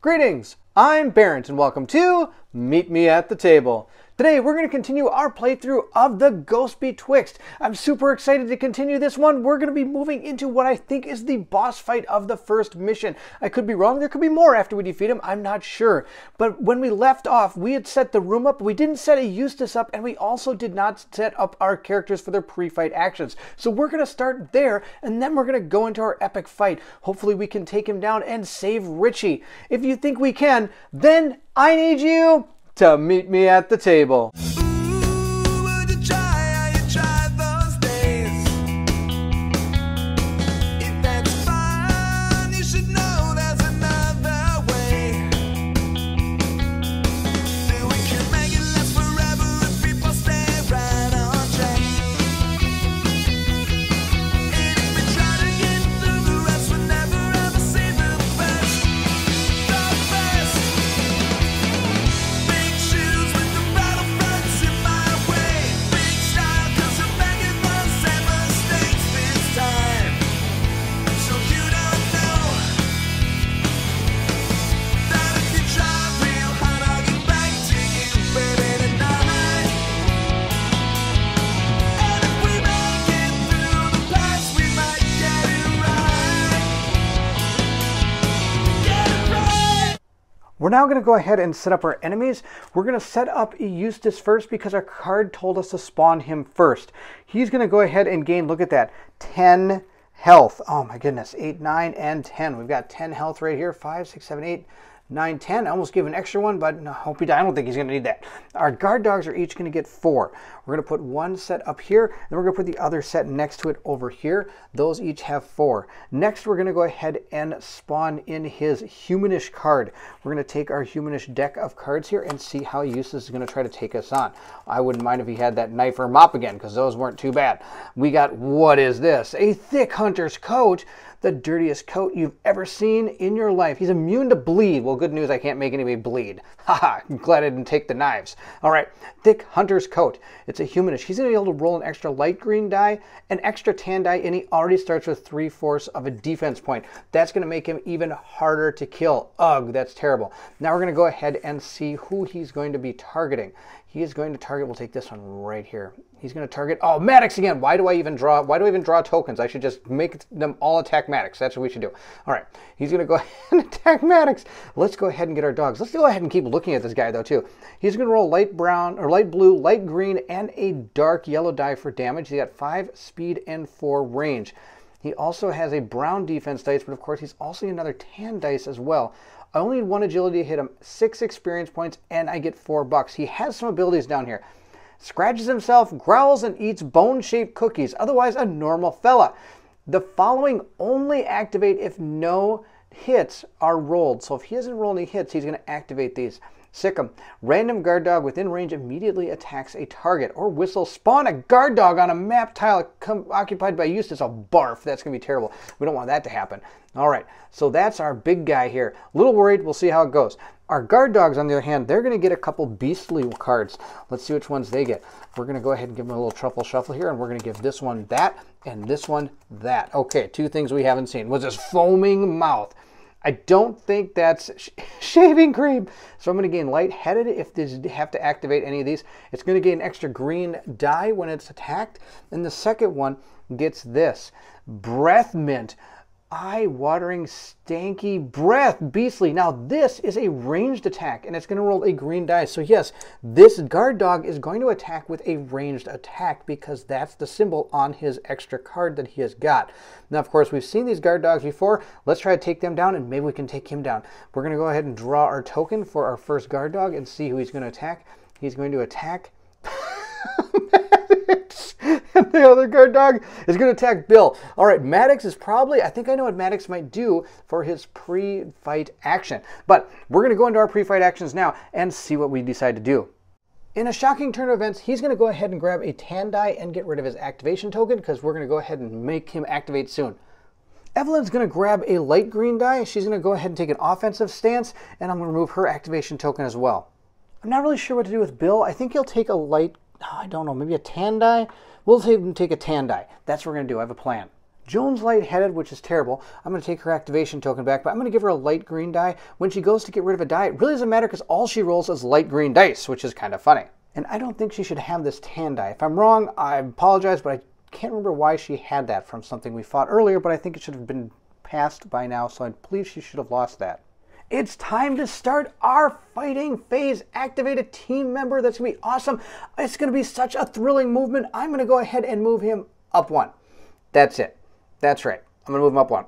Greetings, I'm Barrent, and welcome to Meet Me at the Table. Today, we're going to continue our playthrough of The Ghost Betwixt. I'm super excited to continue this one. We're going to be moving into what I think is the boss fight of the first mission. I could be wrong. There could be more after we defeat him. I'm not sure. But when we left off, we had set the room up. We didn't set a Eustace up, and we also did not set up our characters for their pre-fight actions. So we're going to start there, and then we're going to go into our epic fight. Hopefully, we can take him down and save Richie. If you think we can, then I need you to meet me at the table. We're now going to go ahead and set up our enemies. We're going to set up Eustace first because our card told us to spawn him first. He's going to go ahead and gain, look at that, 10 health. Oh my goodness, 8, 9, and 10. We've got 10 health right here, 5, 6, 7, 8, 9, 10. I almost gave an extra one, but no, hope he died. I don't think he's going to need that. Our guard dogs are each going to get four. We're going to put one set up here, and then we're going to put the other set next to it over here. Those each have four. Next, we're going to go ahead and spawn in his humanish card. We're going to take our humanish deck of cards here and see how useless is going to try to take us on. I wouldn't mind if he had that knife or mop again, because those weren't too bad. We got, what is this? A thick hunter's coat the dirtiest coat you've ever seen in your life. He's immune to bleed. Well, good news, I can't make anybody bleed. Haha, glad I didn't take the knives. All right, Thick Hunter's coat. It's a humanish. He's gonna be able to roll an extra light green die, an extra tan die, and he already starts with three fourths of a defense point. That's gonna make him even harder to kill. Ugh, that's terrible. Now we're gonna go ahead and see who he's going to be targeting. He is going to target, we'll take this one right here. He's going to target, oh, Maddox again. Why do I even draw, why do I even draw tokens? I should just make them all attack Maddox. That's what we should do. All right, he's going to go ahead and attack Maddox. Let's go ahead and get our dogs. Let's go ahead and keep looking at this guy, though, too. He's going to roll light brown, or light blue, light green, and a dark yellow die for damage. He got five speed and four range. He also has a brown defense dice, but of course he's also another tan dice as well. I only need one agility to hit him, six experience points, and I get four bucks. He has some abilities down here. Scratches himself, growls, and eats bone-shaped cookies, otherwise a normal fella. The following only activate if no hits are rolled. So if he doesn't roll any hits, he's going to activate these. Sikkim. Random guard dog within range immediately attacks a target or whistle. Spawn a guard dog on a map tile occupied by Eustace. A barf. That's going to be terrible. We don't want that to happen. All right. So that's our big guy here. A little worried. We'll see how it goes. Our guard dogs, on the other hand, they're going to get a couple beastly cards. Let's see which ones they get. We're going to go ahead and give them a little truffle shuffle here, and we're going to give this one that and this one that. Okay, two things we haven't seen was this foaming mouth. I don't think that's sh shaving cream. So I'm gonna gain lightheaded if this have to activate any of these. It's gonna gain extra green dye when it's attacked. And the second one gets this, breath mint eye-watering, stanky breath, beastly. Now this is a ranged attack, and it's going to roll a green die. So yes, this guard dog is going to attack with a ranged attack because that's the symbol on his extra card that he has got. Now, of course, we've seen these guard dogs before. Let's try to take them down, and maybe we can take him down. We're going to go ahead and draw our token for our first guard dog and see who he's going to attack. He's going to attack and the other guard dog is going to attack Bill. All right, Maddox is probably, I think I know what Maddox might do for his pre-fight action. But we're going to go into our pre-fight actions now and see what we decide to do. In a shocking turn of events, he's going to go ahead and grab a Tandai and get rid of his activation token because we're going to go ahead and make him activate soon. Evelyn's going to grab a light green die. She's going to go ahead and take an offensive stance, and I'm going to remove her activation token as well. I'm not really sure what to do with Bill. I think he'll take a light, oh, I don't know, maybe a tan die? We'll take a Tandai. That's what we're going to do. I have a plan. Joan's lightheaded, which is terrible. I'm going to take her activation token back, but I'm going to give her a light green die. When she goes to get rid of a die, it really doesn't matter because all she rolls is light green dice, which is kind of funny. And I don't think she should have this tan die. If I'm wrong, I apologize, but I can't remember why she had that from something we fought earlier, but I think it should have been passed by now, so I believe she should have lost that. It's time to start our fighting phase. Activate a team member. That's going to be awesome. It's going to be such a thrilling movement. I'm going to go ahead and move him up one. That's it. That's right. I'm going to move him up one.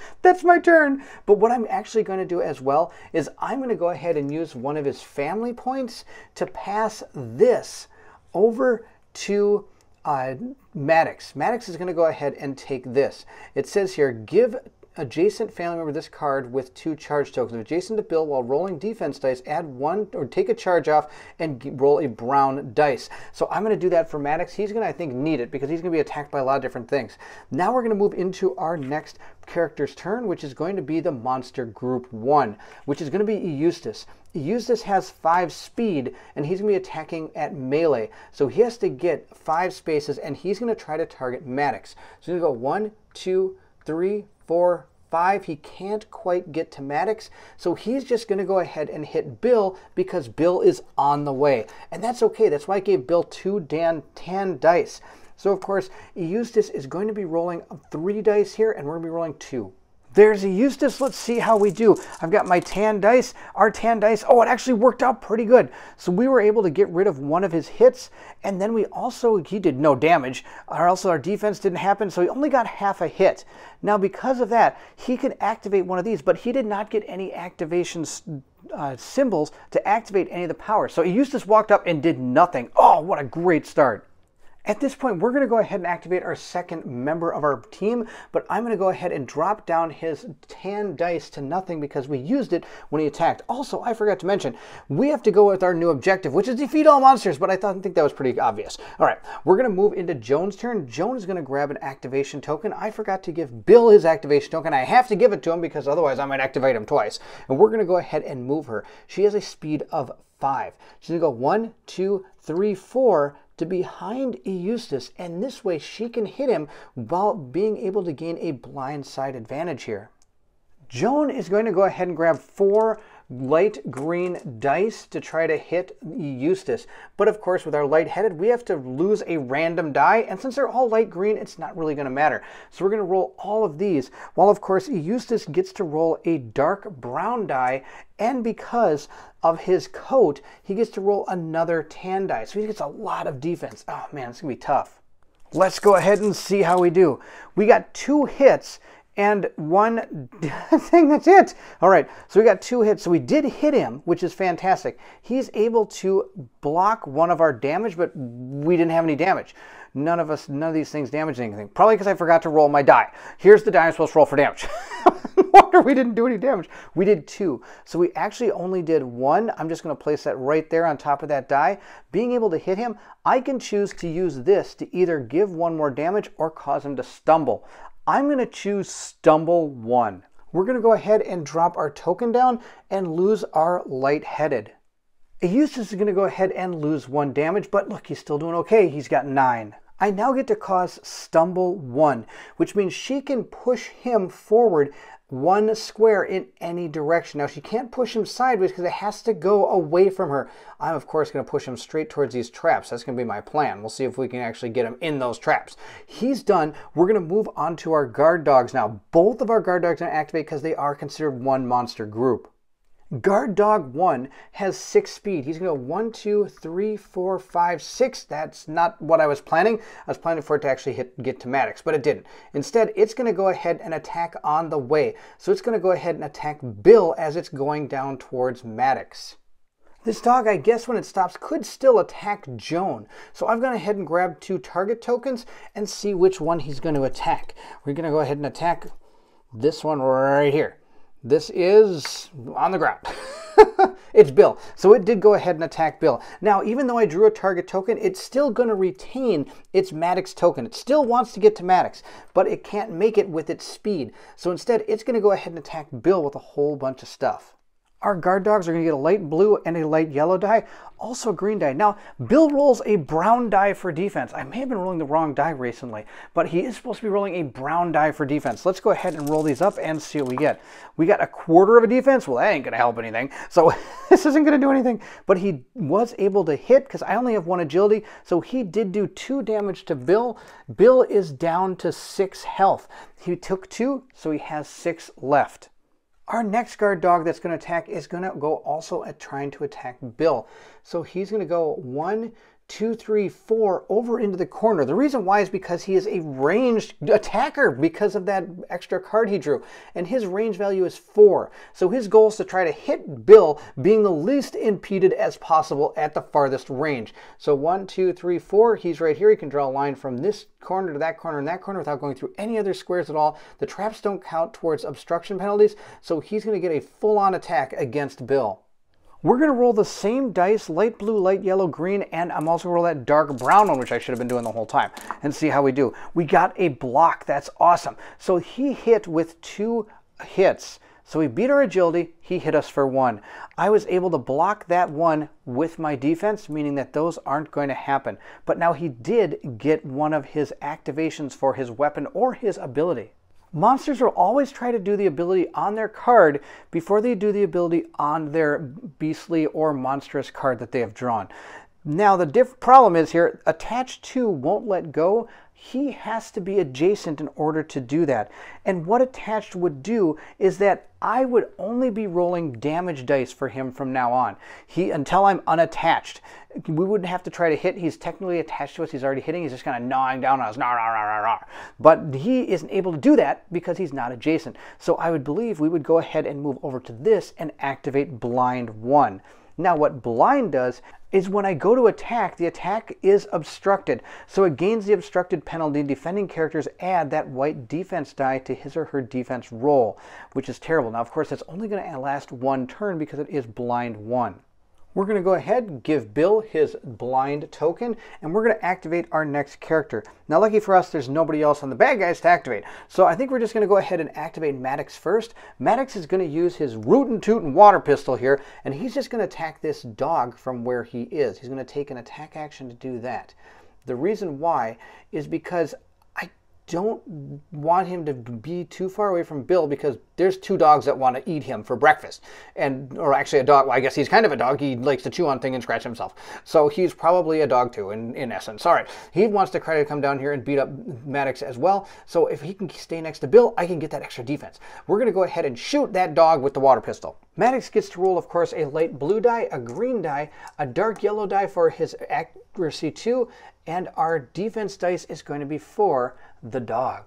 that's my turn. But what I'm actually going to do as well is I'm going to go ahead and use one of his family points to pass this over to uh, Maddox. Maddox is going to go ahead and take this. It says here, give adjacent family member this card with two charge tokens. Adjacent to Bill, while rolling defense dice, add one or take a charge off and roll a brown dice. So I'm going to do that for Maddox. He's going to, I think, need it because he's going to be attacked by a lot of different things. Now we're going to move into our next character's turn, which is going to be the monster group one, which is going to be Eustace. Eustace has five speed and he's going to be attacking at melee. So he has to get five spaces and he's going to try to target Maddox. So he's going to go one, two, three, four, five. He can't quite get to Maddox, so he's just going to go ahead and hit Bill because Bill is on the way. And that's okay. That's why I gave Bill two Dan 10 dice. So, of course, Eustace is going to be rolling three dice here, and we're going to be rolling two. There's a Eustace. Let's see how we do. I've got my tan dice. Our tan dice, oh, it actually worked out pretty good. So we were able to get rid of one of his hits, and then we also, he did no damage, or also our defense didn't happen, so he only got half a hit. Now, because of that, he can activate one of these, but he did not get any activation uh, symbols to activate any of the powers. So Eustace walked up and did nothing. Oh, what a great start. At this point, we're gonna go ahead and activate our second member of our team, but I'm gonna go ahead and drop down his tan dice to nothing because we used it when he attacked. Also, I forgot to mention, we have to go with our new objective, which is defeat all monsters, but I thought, I think that was pretty obvious. All right, we're gonna move into Joan's turn. Joan is gonna grab an activation token. I forgot to give Bill his activation token. I have to give it to him because otherwise I might activate him twice. And we're gonna go ahead and move her. She has a speed of five. She's gonna go one, two, three, four, to behind Eustace, and this way she can hit him while being able to gain a blindside advantage here. Joan is going to go ahead and grab four light green dice to try to hit Eustace. But of course, with our lightheaded, we have to lose a random die, and since they're all light green, it's not really going to matter. So we're going to roll all of these, while of course Eustace gets to roll a dark brown die, and because of his coat, he gets to roll another tan die. So he gets a lot of defense. Oh man, it's going to be tough. Let's go ahead and see how we do. We got two hits, and one thing that's it. All right, so we got two hits. So we did hit him, which is fantastic. He's able to block one of our damage, but we didn't have any damage. None of us, none of these things damaged anything. Probably because I forgot to roll my die. Here's the die I'm supposed to roll for damage. wonder we didn't do any damage. We did two. So we actually only did one. I'm just going to place that right there on top of that die. Being able to hit him, I can choose to use this to either give one more damage or cause him to stumble. I'm gonna choose stumble one. We're gonna go ahead and drop our token down and lose our lightheaded. Eustace is gonna go ahead and lose one damage, but look, he's still doing okay. He's got nine. I now get to cause stumble one, which means she can push him forward one square in any direction. Now she can't push him sideways because it has to go away from her. I'm of course going to push him straight towards these traps. That's going to be my plan. We'll see if we can actually get him in those traps. He's done. We're going to move on to our guard dogs now. Both of our guard dogs are going to activate because they are considered one monster group. Guard dog one has six speed. He's gonna go one, two, three, four, five, six. That's not what I was planning. I was planning for it to actually hit get to Maddox, but it didn't. Instead, it's gonna go ahead and attack on the way. So it's gonna go ahead and attack Bill as it's going down towards Maddox. This dog, I guess when it stops, could still attack Joan. So I've gone ahead and grabbed two target tokens and see which one he's going to attack. We're going to go ahead and attack this one right here. This is on the ground. it's Bill. So it did go ahead and attack Bill. Now, even though I drew a target token, it's still going to retain its Maddox token. It still wants to get to Maddox, but it can't make it with its speed. So instead, it's going to go ahead and attack Bill with a whole bunch of stuff our guard dogs are going to get a light blue and a light yellow die, also green die. Now, Bill rolls a brown die for defense. I may have been rolling the wrong die recently, but he is supposed to be rolling a brown die for defense. Let's go ahead and roll these up and see what we get. We got a quarter of a defense. Well, that ain't going to help anything. So this isn't going to do anything, but he was able to hit because I only have one agility. So he did do two damage to Bill. Bill is down to six health. He took two, so he has six left. Our next guard dog that's going to attack is going to go also at trying to attack Bill. So he's going to go one, two, three, four over into the corner. The reason why is because he is a ranged attacker because of that extra card he drew. And his range value is four. So his goal is to try to hit Bill being the least impeded as possible at the farthest range. So one, two, three, four, he's right here. He can draw a line from this corner to that corner and that corner without going through any other squares at all. The traps don't count towards obstruction penalties. So he's going to get a full on attack against Bill. We're gonna roll the same dice, light blue, light yellow, green, and I'm also gonna roll that dark brown one, which I should have been doing the whole time, and see how we do. We got a block, that's awesome. So he hit with two hits. So we beat our agility, he hit us for one. I was able to block that one with my defense, meaning that those aren't going to happen. But now he did get one of his activations for his weapon or his ability. Monsters will always try to do the ability on their card before they do the ability on their beastly or monstrous card that they have drawn. Now the problem is here, attached to won't let go he has to be adjacent in order to do that. And what attached would do is that I would only be rolling damage dice for him from now on. He until I'm unattached. We wouldn't have to try to hit. He's technically attached to us. He's already hitting. He's just kind of gnawing down on us. Nah, nah, nah, nah, nah. But he isn't able to do that because he's not adjacent. So I would believe we would go ahead and move over to this and activate Blind 1. Now what blind does is when I go to attack, the attack is obstructed. So it gains the obstructed penalty. Defending characters add that white defense die to his or her defense roll, which is terrible. Now, of course, that's only going to last one turn because it is blind one. We're going to go ahead and give Bill his blind token, and we're going to activate our next character. Now, lucky for us, there's nobody else on the bad guys to activate. So I think we're just going to go ahead and activate Maddox first. Maddox is going to use his rootin' tootin' water pistol here, and he's just going to attack this dog from where he is. He's going to take an attack action to do that. The reason why is because don't want him to be too far away from Bill because there's two dogs that want to eat him for breakfast. And, or actually a dog, well, I guess he's kind of a dog. He likes to chew on things and scratch himself. So he's probably a dog too, in, in essence. All right. He wants to try to come down here and beat up Maddox as well. So if he can stay next to Bill, I can get that extra defense. We're going to go ahead and shoot that dog with the water pistol. Maddox gets to roll, of course, a light blue die, a green die, a dark yellow die for his act accuracy two, and our defense dice is going to be for the dog.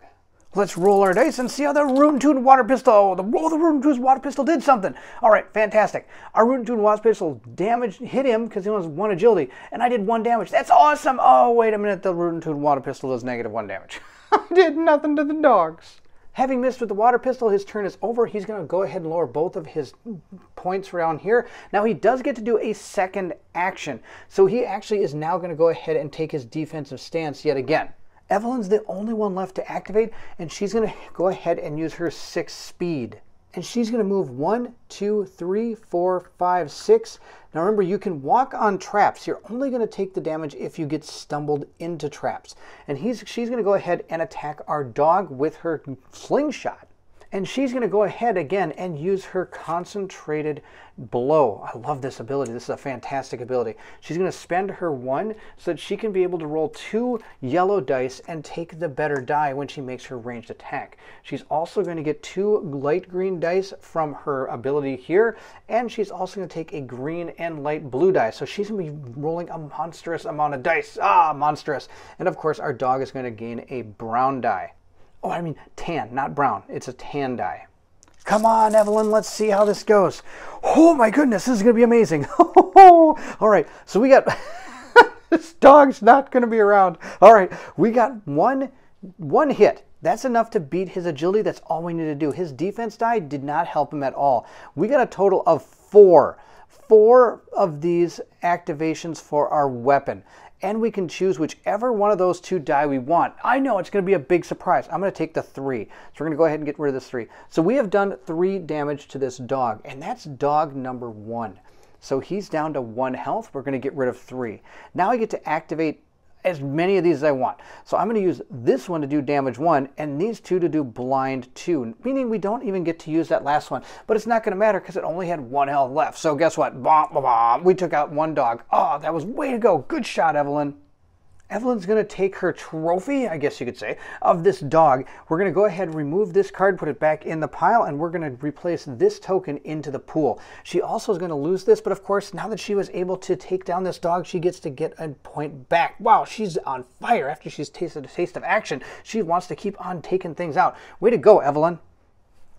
Let's roll our dice and see how the Rune Tune Water Pistol, the, oh, the Rune Tune Water Pistol did something. All right, fantastic. Our Rune Tune Water Pistol damage hit him because he was one agility, and I did one damage. That's awesome. Oh, wait a minute. The Rune Tune Water Pistol does negative one damage. I did nothing to the dogs. Having missed with the water pistol, his turn is over. He's going to go ahead and lower both of his points around here. Now he does get to do a second action. So he actually is now going to go ahead and take his defensive stance yet again. Evelyn's the only one left to activate, and she's going to go ahead and use her six speed and she's going to move one, two, three, four, five, six. Now remember, you can walk on traps. You're only going to take the damage if you get stumbled into traps. And he's, she's going to go ahead and attack our dog with her slingshot. And she's going to go ahead again and use her concentrated blow. I love this ability. This is a fantastic ability. She's going to spend her one so that she can be able to roll two yellow dice and take the better die when she makes her ranged attack. She's also going to get two light green dice from her ability here, and she's also going to take a green and light blue die. So she's going to be rolling a monstrous amount of dice. Ah, monstrous. And of course, our dog is going to gain a brown die. Oh, I mean tan, not brown. It's a tan dye. Come on, Evelyn, let's see how this goes. Oh my goodness, this is gonna be amazing. All right, so we got, this dog's not gonna be around. All right, we got one, one hit. That's enough to beat his agility. That's all we need to do. His defense die did not help him at all. We got a total of four four of these activations for our weapon and we can choose whichever one of those two die we want. I know it's going to be a big surprise. I'm going to take the three. So we're going to go ahead and get rid of this three. So we have done three damage to this dog, and that's dog number one. So he's down to one health. We're going to get rid of three. Now I get to activate as many of these as I want. So I'm going to use this one to do damage one and these two to do blind two, meaning we don't even get to use that last one. But it's not going to matter because it only had one health left. So guess what? Bah, bah, bah. We took out one dog. Oh, that was way to go. Good shot, Evelyn. Evelyn's going to take her trophy, I guess you could say, of this dog. We're going to go ahead and remove this card, put it back in the pile, and we're going to replace this token into the pool. She also is going to lose this, but of course, now that she was able to take down this dog, she gets to get a point back. Wow, she's on fire after she's tasted a taste of action. She wants to keep on taking things out. Way to go, Evelyn.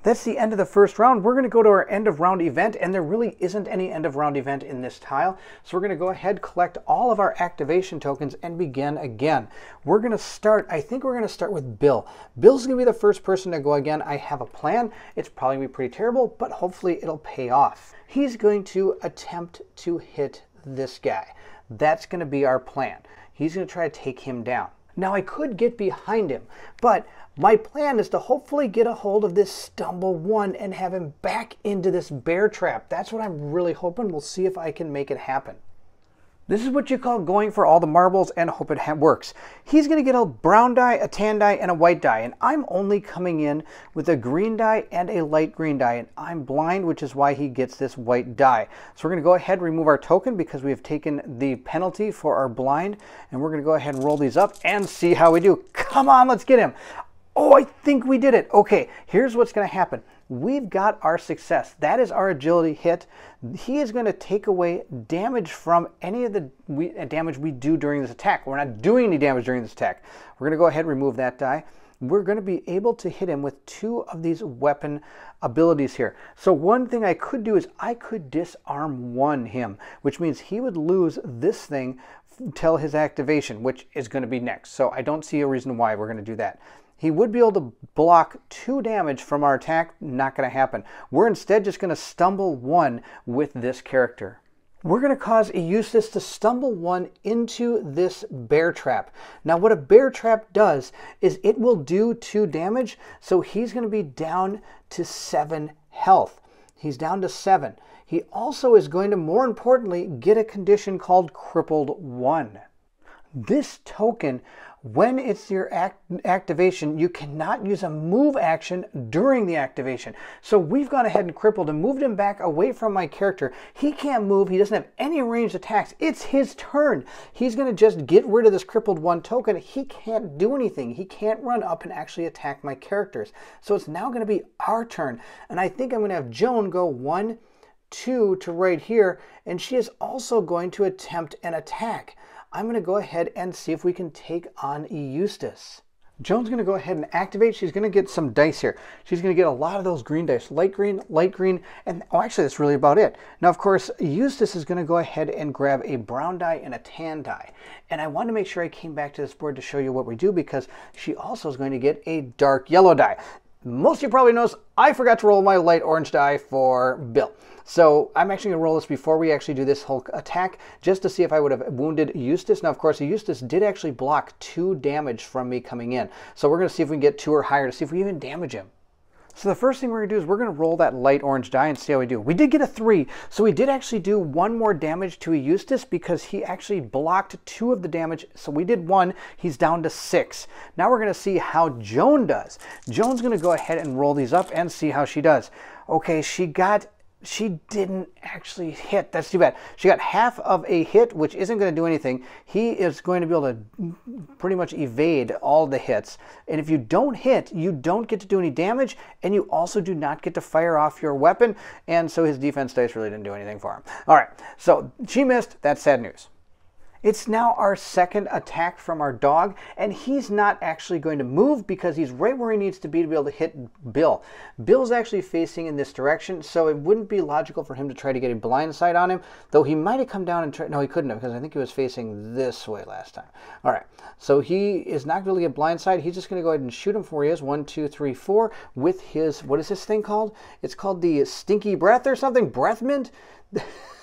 That's the end of the first round. We're going to go to our end of round event, and there really isn't any end of round event in this tile. So we're going to go ahead, collect all of our activation tokens, and begin again. We're going to start, I think we're going to start with Bill. Bill's going to be the first person to go again. I have a plan. It's probably going to be pretty terrible, but hopefully it'll pay off. He's going to attempt to hit this guy. That's going to be our plan. He's going to try to take him down. Now I could get behind him, but my plan is to hopefully get a hold of this stumble one and have him back into this bear trap. That's what I'm really hoping. We'll see if I can make it happen. This is what you call going for all the marbles and hope it works. He's going to get a brown dye, a tan dye, and a white dye, and I'm only coming in with a green dye and a light green dye, and I'm blind, which is why he gets this white dye. So we're going to go ahead and remove our token because we have taken the penalty for our blind, and we're going to go ahead and roll these up and see how we do. Come on, let's get him. Oh, I think we did it. Okay, here's what's going to happen. We've got our success. That is our agility hit. He is going to take away damage from any of the we, uh, damage we do during this attack. We're not doing any damage during this attack. We're going to go ahead and remove that die. We're going to be able to hit him with two of these weapon abilities here. So one thing I could do is I could disarm one him, which means he would lose this thing until his activation, which is going to be next. So I don't see a reason why we're going to do that he would be able to block two damage from our attack. Not going to happen. We're instead just going to stumble one with this character. We're going to cause Eustace to stumble one into this bear trap. Now what a bear trap does is it will do two damage, so he's going to be down to seven health. He's down to seven. He also is going to, more importantly, get a condition called Crippled 1. This token when it's your act activation, you cannot use a move action during the activation. So we've gone ahead and crippled and moved him back away from my character. He can't move. He doesn't have any ranged attacks. It's his turn. He's going to just get rid of this crippled one token. He can't do anything. He can't run up and actually attack my characters. So it's now going to be our turn. And I think I'm going to have Joan go one, two to right here. And she is also going to attempt an attack. I'm going to go ahead and see if we can take on Eustace. Joan's going to go ahead and activate. She's going to get some dice here. She's going to get a lot of those green dice, light green, light green, and oh, actually that's really about it. Now, of course, Eustace is going to go ahead and grab a brown die and a tan die. And I want to make sure I came back to this board to show you what we do because she also is going to get a dark yellow die. Most of you probably noticed I forgot to roll my light orange die for Bill. So I'm actually going to roll this before we actually do this whole attack, just to see if I would have wounded Eustace. Now, of course, Eustace did actually block two damage from me coming in. So we're going to see if we can get two or higher to see if we even damage him. So the first thing we're gonna do is we're gonna roll that light orange die and see how we do. We did get a three, so we did actually do one more damage to Eustace because he actually blocked two of the damage. So we did one, he's down to six. Now we're gonna see how Joan does. Joan's gonna go ahead and roll these up and see how she does. Okay, she got she didn't actually hit. That's too bad. She got half of a hit, which isn't going to do anything. He is going to be able to pretty much evade all the hits. And if you don't hit, you don't get to do any damage, and you also do not get to fire off your weapon. And so his defense dice really didn't do anything for him. All right, so she missed. That's sad news. It's now our second attack from our dog, and he's not actually going to move because he's right where he needs to be to be able to hit Bill. Bill's actually facing in this direction, so it wouldn't be logical for him to try to get a blind side on him, though he might have come down and tried. No, he couldn't have because I think he was facing this way last time. All right, so he is not going to get blind side. He's just going to go ahead and shoot him for he is. One, two, three, four with his, what is this thing called? It's called the stinky breath or something, breath mint.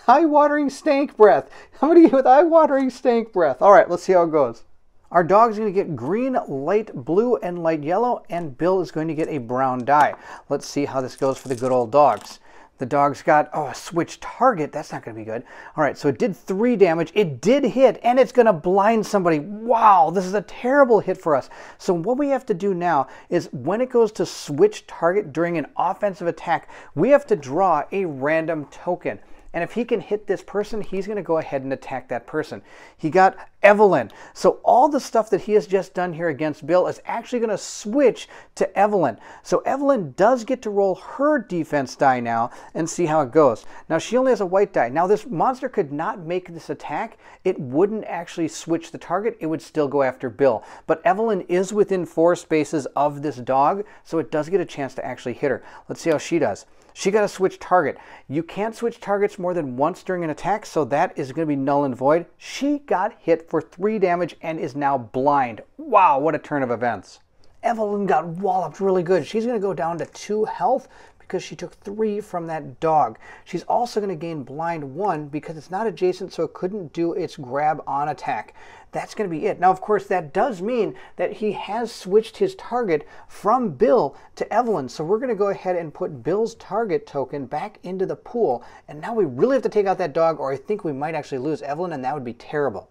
eye-watering stank breath. How many with eye-watering stank breath? All right, let's see how it goes. Our dog's going to get green, light blue, and light yellow, and Bill is going to get a brown dye. Let's see how this goes for the good old dogs. The dog's got, oh, a switch target. That's not going to be good. All right, so it did three damage. It did hit, and it's going to blind somebody. Wow, this is a terrible hit for us. So what we have to do now is when it goes to switch target during an offensive attack, we have to draw a random token. And if he can hit this person, he's going to go ahead and attack that person. He got Evelyn. So all the stuff that he has just done here against Bill is actually going to switch to Evelyn. So Evelyn does get to roll her defense die now and see how it goes. Now she only has a white die. Now this monster could not make this attack. It wouldn't actually switch the target. It would still go after Bill. But Evelyn is within four spaces of this dog, so it does get a chance to actually hit her. Let's see how she does. She got to switch target. You can't switch targets more than once during an attack, so that is going to be null and void. She got hit for 3 damage and is now blind. Wow, what a turn of events. Evelyn got walloped really good. She's going to go down to 2 health because she took three from that dog. She's also going to gain blind one because it's not adjacent, so it couldn't do its grab on attack. That's going to be it. Now, of course, that does mean that he has switched his target from Bill to Evelyn. So we're going to go ahead and put Bill's target token back into the pool. And now we really have to take out that dog, or I think we might actually lose Evelyn, and that would be terrible.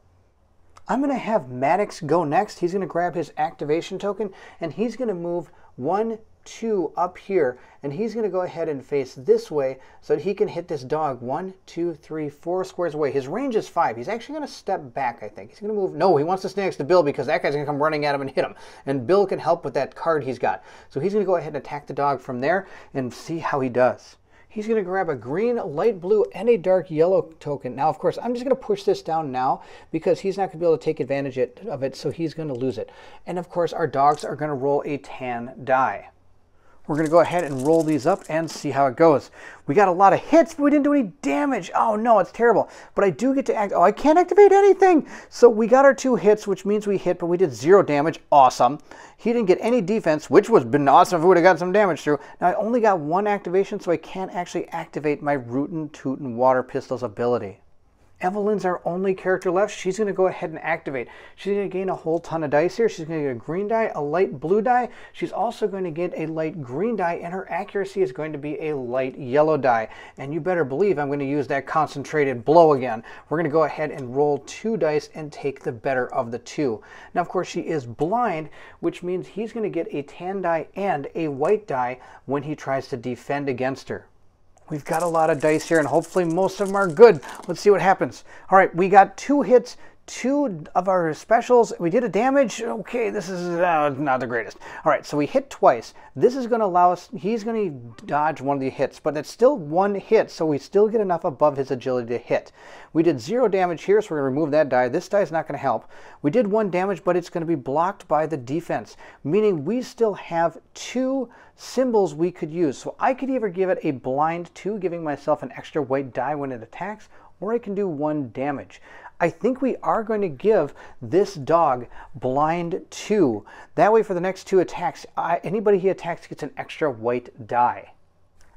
I'm going to have Maddox go next. He's going to grab his activation token, and he's going to move one, two up here and he's going to go ahead and face this way so that he can hit this dog one two three four squares away his range is five he's actually going to step back i think he's going to move no he wants to stay next to bill because that guy's going to come running at him and hit him and bill can help with that card he's got so he's going to go ahead and attack the dog from there and see how he does He's going to grab a green, light blue, and a dark yellow token. Now, of course, I'm just going to push this down now because he's not going to be able to take advantage of it, so he's going to lose it. And, of course, our dogs are going to roll a tan die. We're going to go ahead and roll these up and see how it goes. We got a lot of hits, but we didn't do any damage. Oh no, it's terrible. But I do get to act. Oh, I can't activate anything. So we got our two hits, which means we hit, but we did zero damage. Awesome. He didn't get any defense, which would have been awesome if we would have got some damage through. Now I only got one activation, so I can't actually activate my Rootin' Tootin' Water Pistol's ability. Evelyn's our only character left. She's going to go ahead and activate. She's going to gain a whole ton of dice here. She's going to get a green die, a light blue die. She's also going to get a light green die, and her accuracy is going to be a light yellow die. And you better believe I'm going to use that concentrated blow again. We're going to go ahead and roll two dice and take the better of the two. Now, of course, she is blind, which means he's going to get a tan die and a white die when he tries to defend against her. We've got a lot of dice here, and hopefully most of them are good. Let's see what happens. All right, we got two hits, two of our specials. We did a damage. Okay, this is uh, not the greatest. All right, so we hit twice. This is going to allow us, he's going to dodge one of the hits, but it's still one hit, so we still get enough above his agility to hit. We did zero damage here, so we're going to remove that die. This die is not going to help. We did one damage, but it's going to be blocked by the defense, meaning we still have two symbols we could use. So I could either give it a blind two, giving myself an extra white die when it attacks, or I can do one damage. I think we are going to give this dog blind two. That way for the next two attacks, I, anybody he attacks gets an extra white die.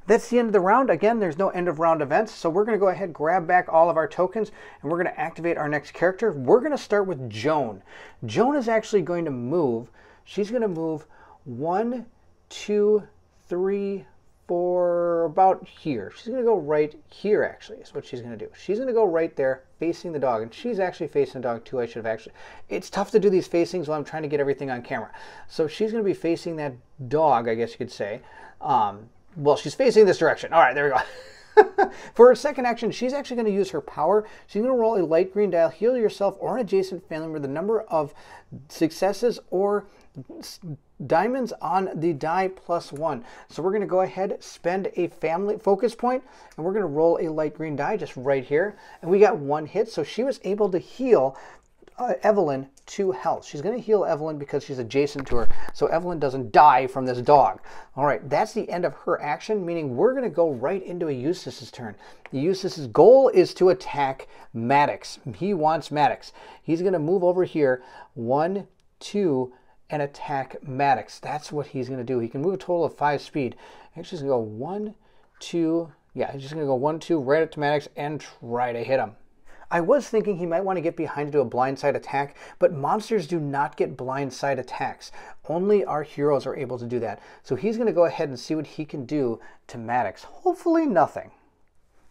That's the end of the round. Again, there's no end of round events, so we're going to go ahead, grab back all of our tokens, and we're going to activate our next character. We're going to start with Joan. Joan is actually going to move. She's going to move one, two, three, for about here. She's going to go right here, actually, is what she's going to do. She's going to go right there facing the dog, and she's actually facing the dog too. I should have actually... It's tough to do these facings while I'm trying to get everything on camera. So she's going to be facing that dog, I guess you could say. Um, well, she's facing this direction. All right, there we go. For her second action, she's actually going to use her power. She's going to roll a light green die, heal yourself or an adjacent family member the number of successes or diamonds on the die plus one. So we're going to go ahead, spend a family focus point, and we're going to roll a light green die just right here. And we got one hit, so she was able to heal uh, Evelyn to health. She's going to heal Evelyn because she's adjacent to her, so Evelyn doesn't die from this dog. All right, that's the end of her action, meaning we're going to go right into a Eustace's turn. The Eustace's goal is to attack Maddox. He wants Maddox. He's going to move over here, one, two, and attack Maddox. That's what he's going to do. He can move a total of five speed. Actually, he's going to go one, two, yeah, he's just going to go one, two, right up to Maddox and try to hit him. I was thinking he might want to get behind to a blindside attack, but monsters do not get blindside attacks. Only our heroes are able to do that. So he's going to go ahead and see what he can do to Maddox. Hopefully nothing.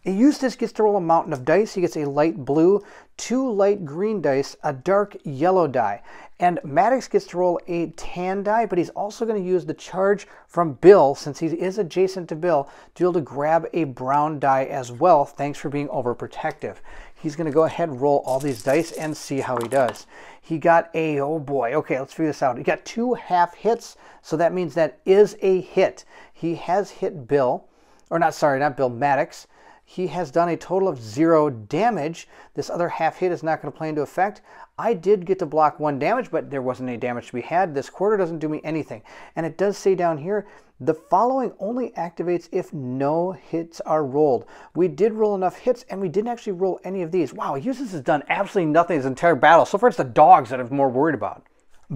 Eustace gets to roll a mountain of dice. He gets a light blue, two light green dice, a dark yellow die. And Maddox gets to roll a tan die, but he's also going to use the charge from Bill, since he is adjacent to Bill, to be able to grab a brown die as well, thanks for being overprotective he's going to go ahead and roll all these dice and see how he does. He got a, oh boy, okay, let's figure this out. He got two half hits, so that means that is a hit. He has hit Bill, or not, sorry, not Bill, Maddox. He has done a total of zero damage. This other half hit is not going to play into effect. I did get to block one damage, but there wasn't any damage to be had. This quarter doesn't do me anything. And it does say down here, the following only activates if no hits are rolled. We did roll enough hits, and we didn't actually roll any of these. Wow, Eustace has done absolutely nothing this entire battle. So far, it's the dogs that I'm more worried about.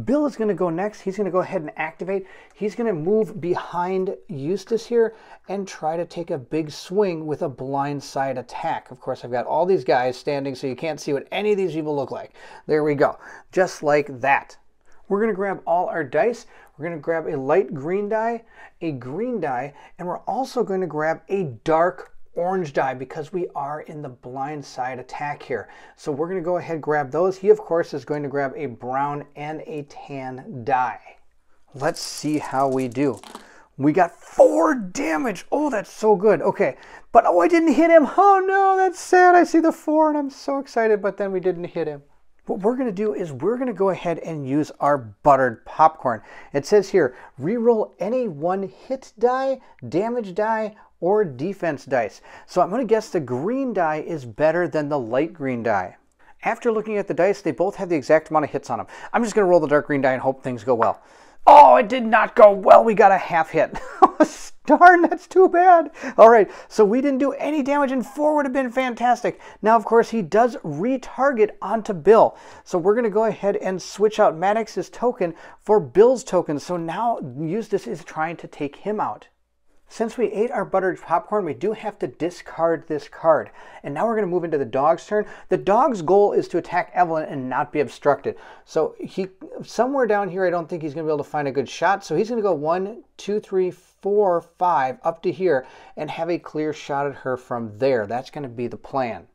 Bill is going to go next. He's going to go ahead and activate. He's going to move behind Eustace here and try to take a big swing with a blindside attack. Of course, I've got all these guys standing so you can't see what any of these people look like. There we go. Just like that. We're going to grab all our dice. We're going to grab a light green die, a green die, and we're also going to grab a dark orange die because we are in the blind side attack here. So we're going to go ahead grab those. He, of course, is going to grab a brown and a tan die. Let's see how we do. We got four damage. Oh, that's so good. Okay, but oh, I didn't hit him. Oh no, that's sad. I see the four and I'm so excited, but then we didn't hit him. What we're gonna do is we're gonna go ahead and use our buttered popcorn. It says here, reroll any one hit die, damage die, or defense dice. So I'm going to guess the green die is better than the light green die. After looking at the dice, they both have the exact amount of hits on them. I'm just going to roll the dark green die and hope things go well. Oh, it did not go well. We got a half hit. Darn, that's too bad. All right, so we didn't do any damage, and four would have been fantastic. Now, of course, he does retarget onto Bill. So we're going to go ahead and switch out Maddox's token for Bill's token. So now Eustace is trying to take him out. Since we ate our buttered popcorn, we do have to discard this card. And now we're going to move into the dog's turn. The dog's goal is to attack Evelyn and not be obstructed. So he somewhere down here, I don't think he's going to be able to find a good shot. So he's going to go one, two, three, four, five up to here and have a clear shot at her from there. That's going to be the plan.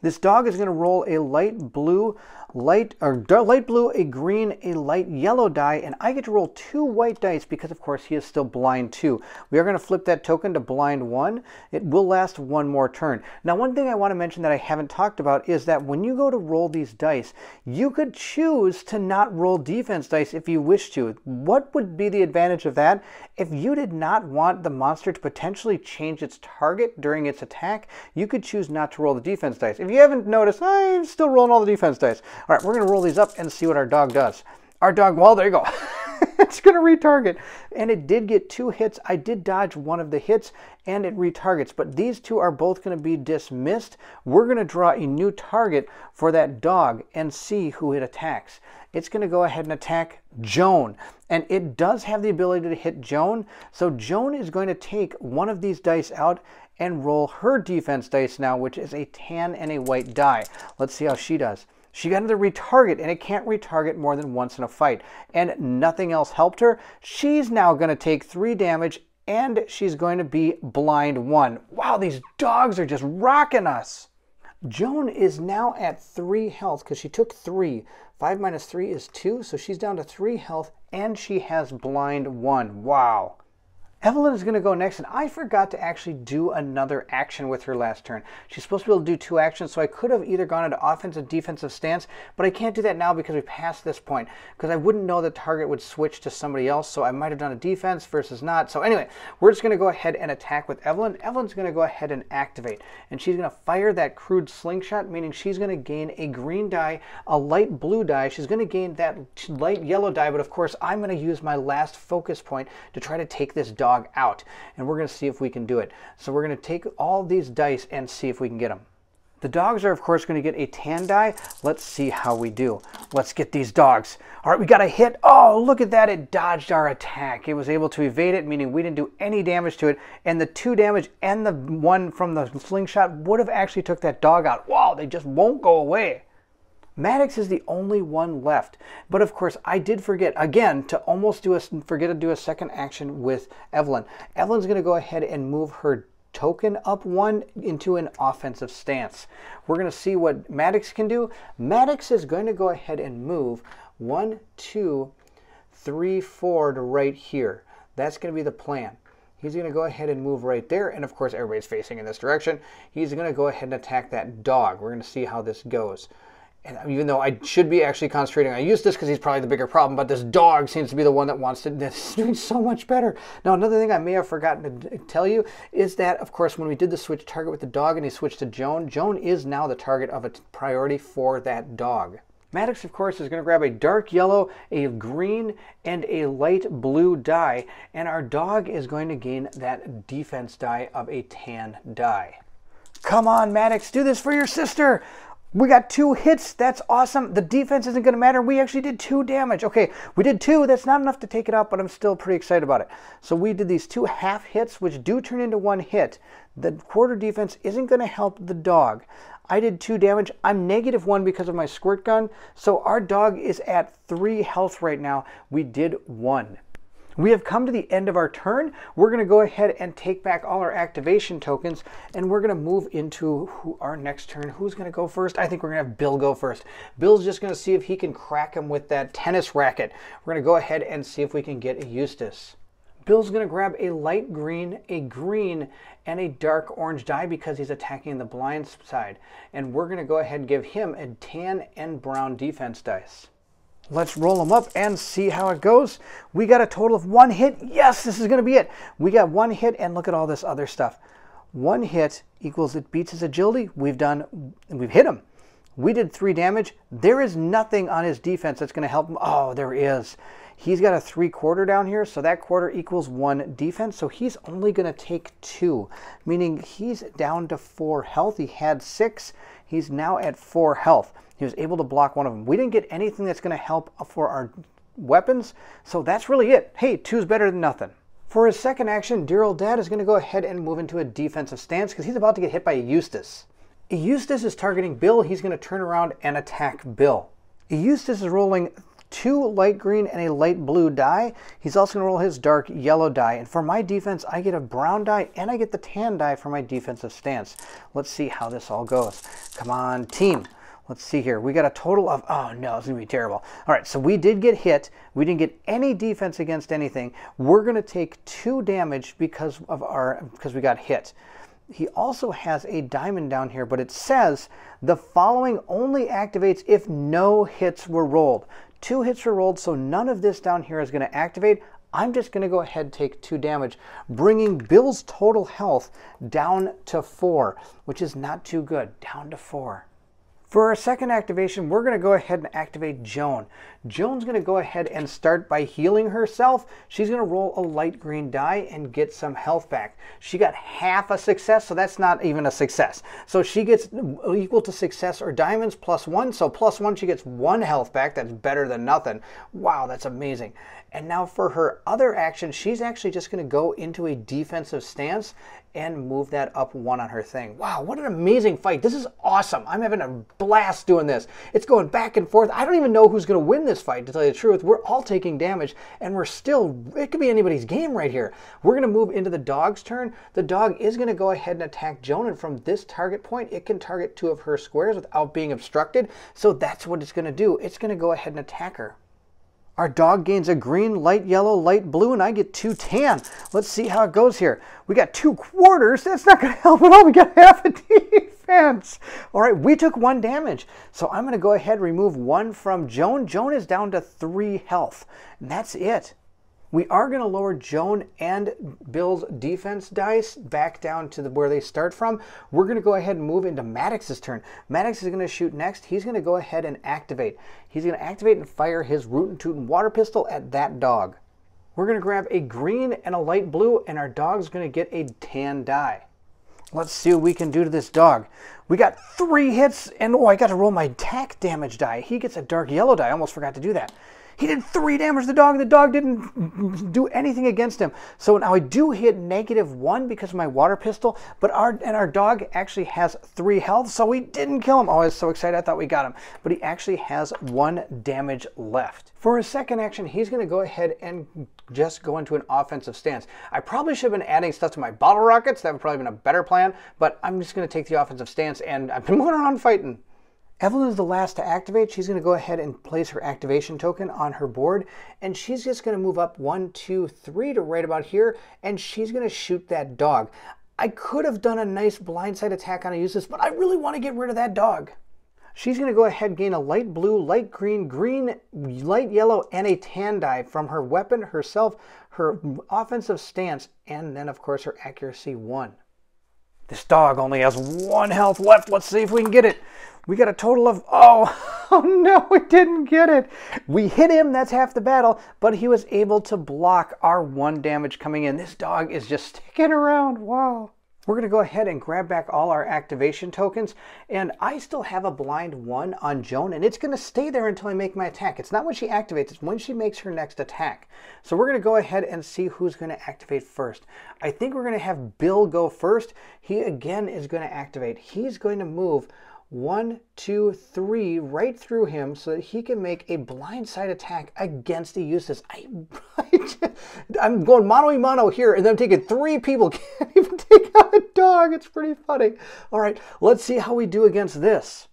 This dog is going to roll a light blue light or light blue, a green, a light yellow die, and I get to roll two white dice because of course he is still blind too. We are going to flip that token to blind one. It will last one more turn. Now one thing I want to mention that I haven't talked about is that when you go to roll these dice, you could choose to not roll defense dice if you wish to. What would be the advantage of that? If you did not want the monster to potentially change its target during its attack, you could choose not to roll the defense dice. If you haven't noticed, I'm still rolling all the defense dice. All right, we're gonna roll these up and see what our dog does. Our dog, well, there you go. it's going to retarget. And it did get two hits. I did dodge one of the hits and it retargets, but these two are both going to be dismissed. We're going to draw a new target for that dog and see who it attacks. It's going to go ahead and attack Joan. And it does have the ability to hit Joan. So Joan is going to take one of these dice out and roll her defense dice now, which is a tan and a white die. Let's see how she does. She got another retarget, and it can't retarget more than once in a fight. And nothing else helped her. She's now going to take three damage, and she's going to be blind one. Wow, these dogs are just rocking us. Joan is now at three health because she took three. Five minus three is two, so she's down to three health, and she has blind one. Wow. Evelyn is going to go next, and I forgot to actually do another action with her last turn. She's supposed to be able to do two actions, so I could have either gone into offensive, defensive stance, but I can't do that now because we passed this point, because I wouldn't know the target would switch to somebody else, so I might have done a defense versus not. So anyway, we're just going to go ahead and attack with Evelyn. Evelyn's going to go ahead and activate, and she's going to fire that crude slingshot, meaning she's going to gain a green die, a light blue die. She's going to gain that light yellow die, but of course, I'm going to use my last focus point to try to take this dog dog out. And we're going to see if we can do it. So we're going to take all these dice and see if we can get them. The dogs are, of course, going to get a tan die. Let's see how we do. Let's get these dogs. All right, we got a hit. Oh, look at that. It dodged our attack. It was able to evade it, meaning we didn't do any damage to it. And the two damage and the one from the slingshot would have actually took that dog out. Wow, they just won't go away. Maddox is the only one left. But of course, I did forget, again, to almost do a, forget to do a second action with Evelyn. Evelyn's going to go ahead and move her token up one into an offensive stance. We're going to see what Maddox can do. Maddox is going to go ahead and move one, two, three, four to right here. That's going to be the plan. He's going to go ahead and move right there. And of course, everybody's facing in this direction. He's going to go ahead and attack that dog. We're going to see how this goes and even though I should be actually concentrating on use this because he's probably the bigger problem, but this dog seems to be the one that wants to, that's doing so much better. Now, another thing I may have forgotten to tell you is that, of course, when we did the switch target with the dog and he switched to Joan, Joan is now the target of a priority for that dog. Maddox, of course, is going to grab a dark yellow, a green, and a light blue die, and our dog is going to gain that defense die of a tan die. Come on, Maddox, do this for your sister! We got two hits. That's awesome. The defense isn't going to matter. We actually did two damage. Okay, we did two. That's not enough to take it out, but I'm still pretty excited about it. So we did these two half hits, which do turn into one hit. The quarter defense isn't going to help the dog. I did two damage. I'm negative one because of my squirt gun. So our dog is at three health right now. We did one. We have come to the end of our turn. We're going to go ahead and take back all our activation tokens, and we're going to move into who, our next turn. Who's going to go first? I think we're going to have Bill go first. Bill's just going to see if he can crack him with that tennis racket. We're going to go ahead and see if we can get a Eustace. Bill's going to grab a light green, a green, and a dark orange die because he's attacking the blind side. And we're going to go ahead and give him a tan and brown defense dice. Let's roll them up and see how it goes. We got a total of one hit. Yes, this is going to be it. We got one hit, and look at all this other stuff. One hit equals it beats his agility. We've done, we've hit him. We did three damage. There is nothing on his defense that's going to help him. Oh, there is. He's got a three quarter down here, so that quarter equals one defense. So he's only going to take two, meaning he's down to four health. He had six. He's now at four health. He was able to block one of them. We didn't get anything that's going to help for our weapons, so that's really it. Hey, two's better than nothing. For his second action, dear old dad is going to go ahead and move into a defensive stance because he's about to get hit by Eustace. Eustace is targeting Bill. He's going to turn around and attack Bill. Eustace is rolling two light green and a light blue die. He's also going to roll his dark yellow die. And for my defense, I get a brown die and I get the tan die for my defensive stance. Let's see how this all goes. Come on, team. Let's see here. We got a total of, oh no, it's going to be terrible. All right, so we did get hit. We didn't get any defense against anything. We're going to take two damage because of our, because we got hit he also has a diamond down here, but it says the following only activates if no hits were rolled. Two hits are rolled, so none of this down here is going to activate. I'm just going to go ahead take two damage, bringing Bill's total health down to four, which is not too good, down to four. For our second activation, we're going to go ahead and activate Joan. Joan's going to go ahead and start by healing herself. She's going to roll a light green die and get some health back. She got half a success, so that's not even a success. So she gets equal to success or diamonds plus one. So plus one, she gets one health back. That's better than nothing. Wow, that's amazing. And now for her other action, she's actually just going to go into a defensive stance and move that up one on her thing. Wow, what an amazing fight. This is awesome. I'm having a blast doing this. It's going back and forth. I don't even know who's going to win this this fight, to tell you the truth. We're all taking damage, and we're still, it could be anybody's game right here. We're going to move into the dog's turn. The dog is going to go ahead and attack Joan, and from this target point, it can target two of her squares without being obstructed. So that's what it's going to do. It's going to go ahead and attack her. Our dog gains a green, light yellow, light blue, and I get two tan. Let's see how it goes here. We got two quarters. That's not going to help at all. We got half a defense. All right, we took one damage. So I'm going to go ahead remove one from Joan. Joan is down to three health. And that's it. We are going to lower Joan and Bill's defense dice back down to the, where they start from. We're going to go ahead and move into Maddox's turn. Maddox is going to shoot next. He's going to go ahead and activate. He's going to activate and fire his Root and Toot and Water Pistol at that dog. We're going to grab a green and a light blue, and our dog's going to get a tan die. Let's see what we can do to this dog. We got three hits, and oh, I got to roll my attack damage die. He gets a dark yellow die. I almost forgot to do that. He did three damage to the dog, and the dog didn't do anything against him. So now I do hit negative one because of my water pistol, but our and our dog actually has three health, so we didn't kill him. Oh, I was so excited. I thought we got him, but he actually has one damage left. For his second action, he's going to go ahead and just go into an offensive stance. I probably should have been adding stuff to my bottle rockets. That would probably been a better plan, but I'm just going to take the offensive stance, and I'm moving around fighting. Evelyn is the last to activate. She's going to go ahead and place her activation token on her board, and she's just going to move up one, two, three to right about here, and she's going to shoot that dog. I could have done a nice blindside attack on a useless, but I really want to get rid of that dog. She's going to go ahead gain a light blue, light green, green, light yellow, and a tan dye from her weapon, herself, her offensive stance, and then, of course, her accuracy 1. This dog only has one health left. Let's see if we can get it. We got a total of, oh, oh no, we didn't get it. We hit him, that's half the battle, but he was able to block our one damage coming in. This dog is just sticking around, wow. We're going to go ahead and grab back all our activation tokens. And I still have a blind one on Joan, and it's going to stay there until I make my attack. It's not when she activates, it's when she makes her next attack. So we're going to go ahead and see who's going to activate first. I think we're going to have Bill go first. He again is going to activate. He's going to move one, two, three right through him so that he can make a blindside attack against the Eustace. I, I am going mano a mano here, and I'm taking three people. Can't even take out a dog. It's pretty funny. All right, let's see how we do against this.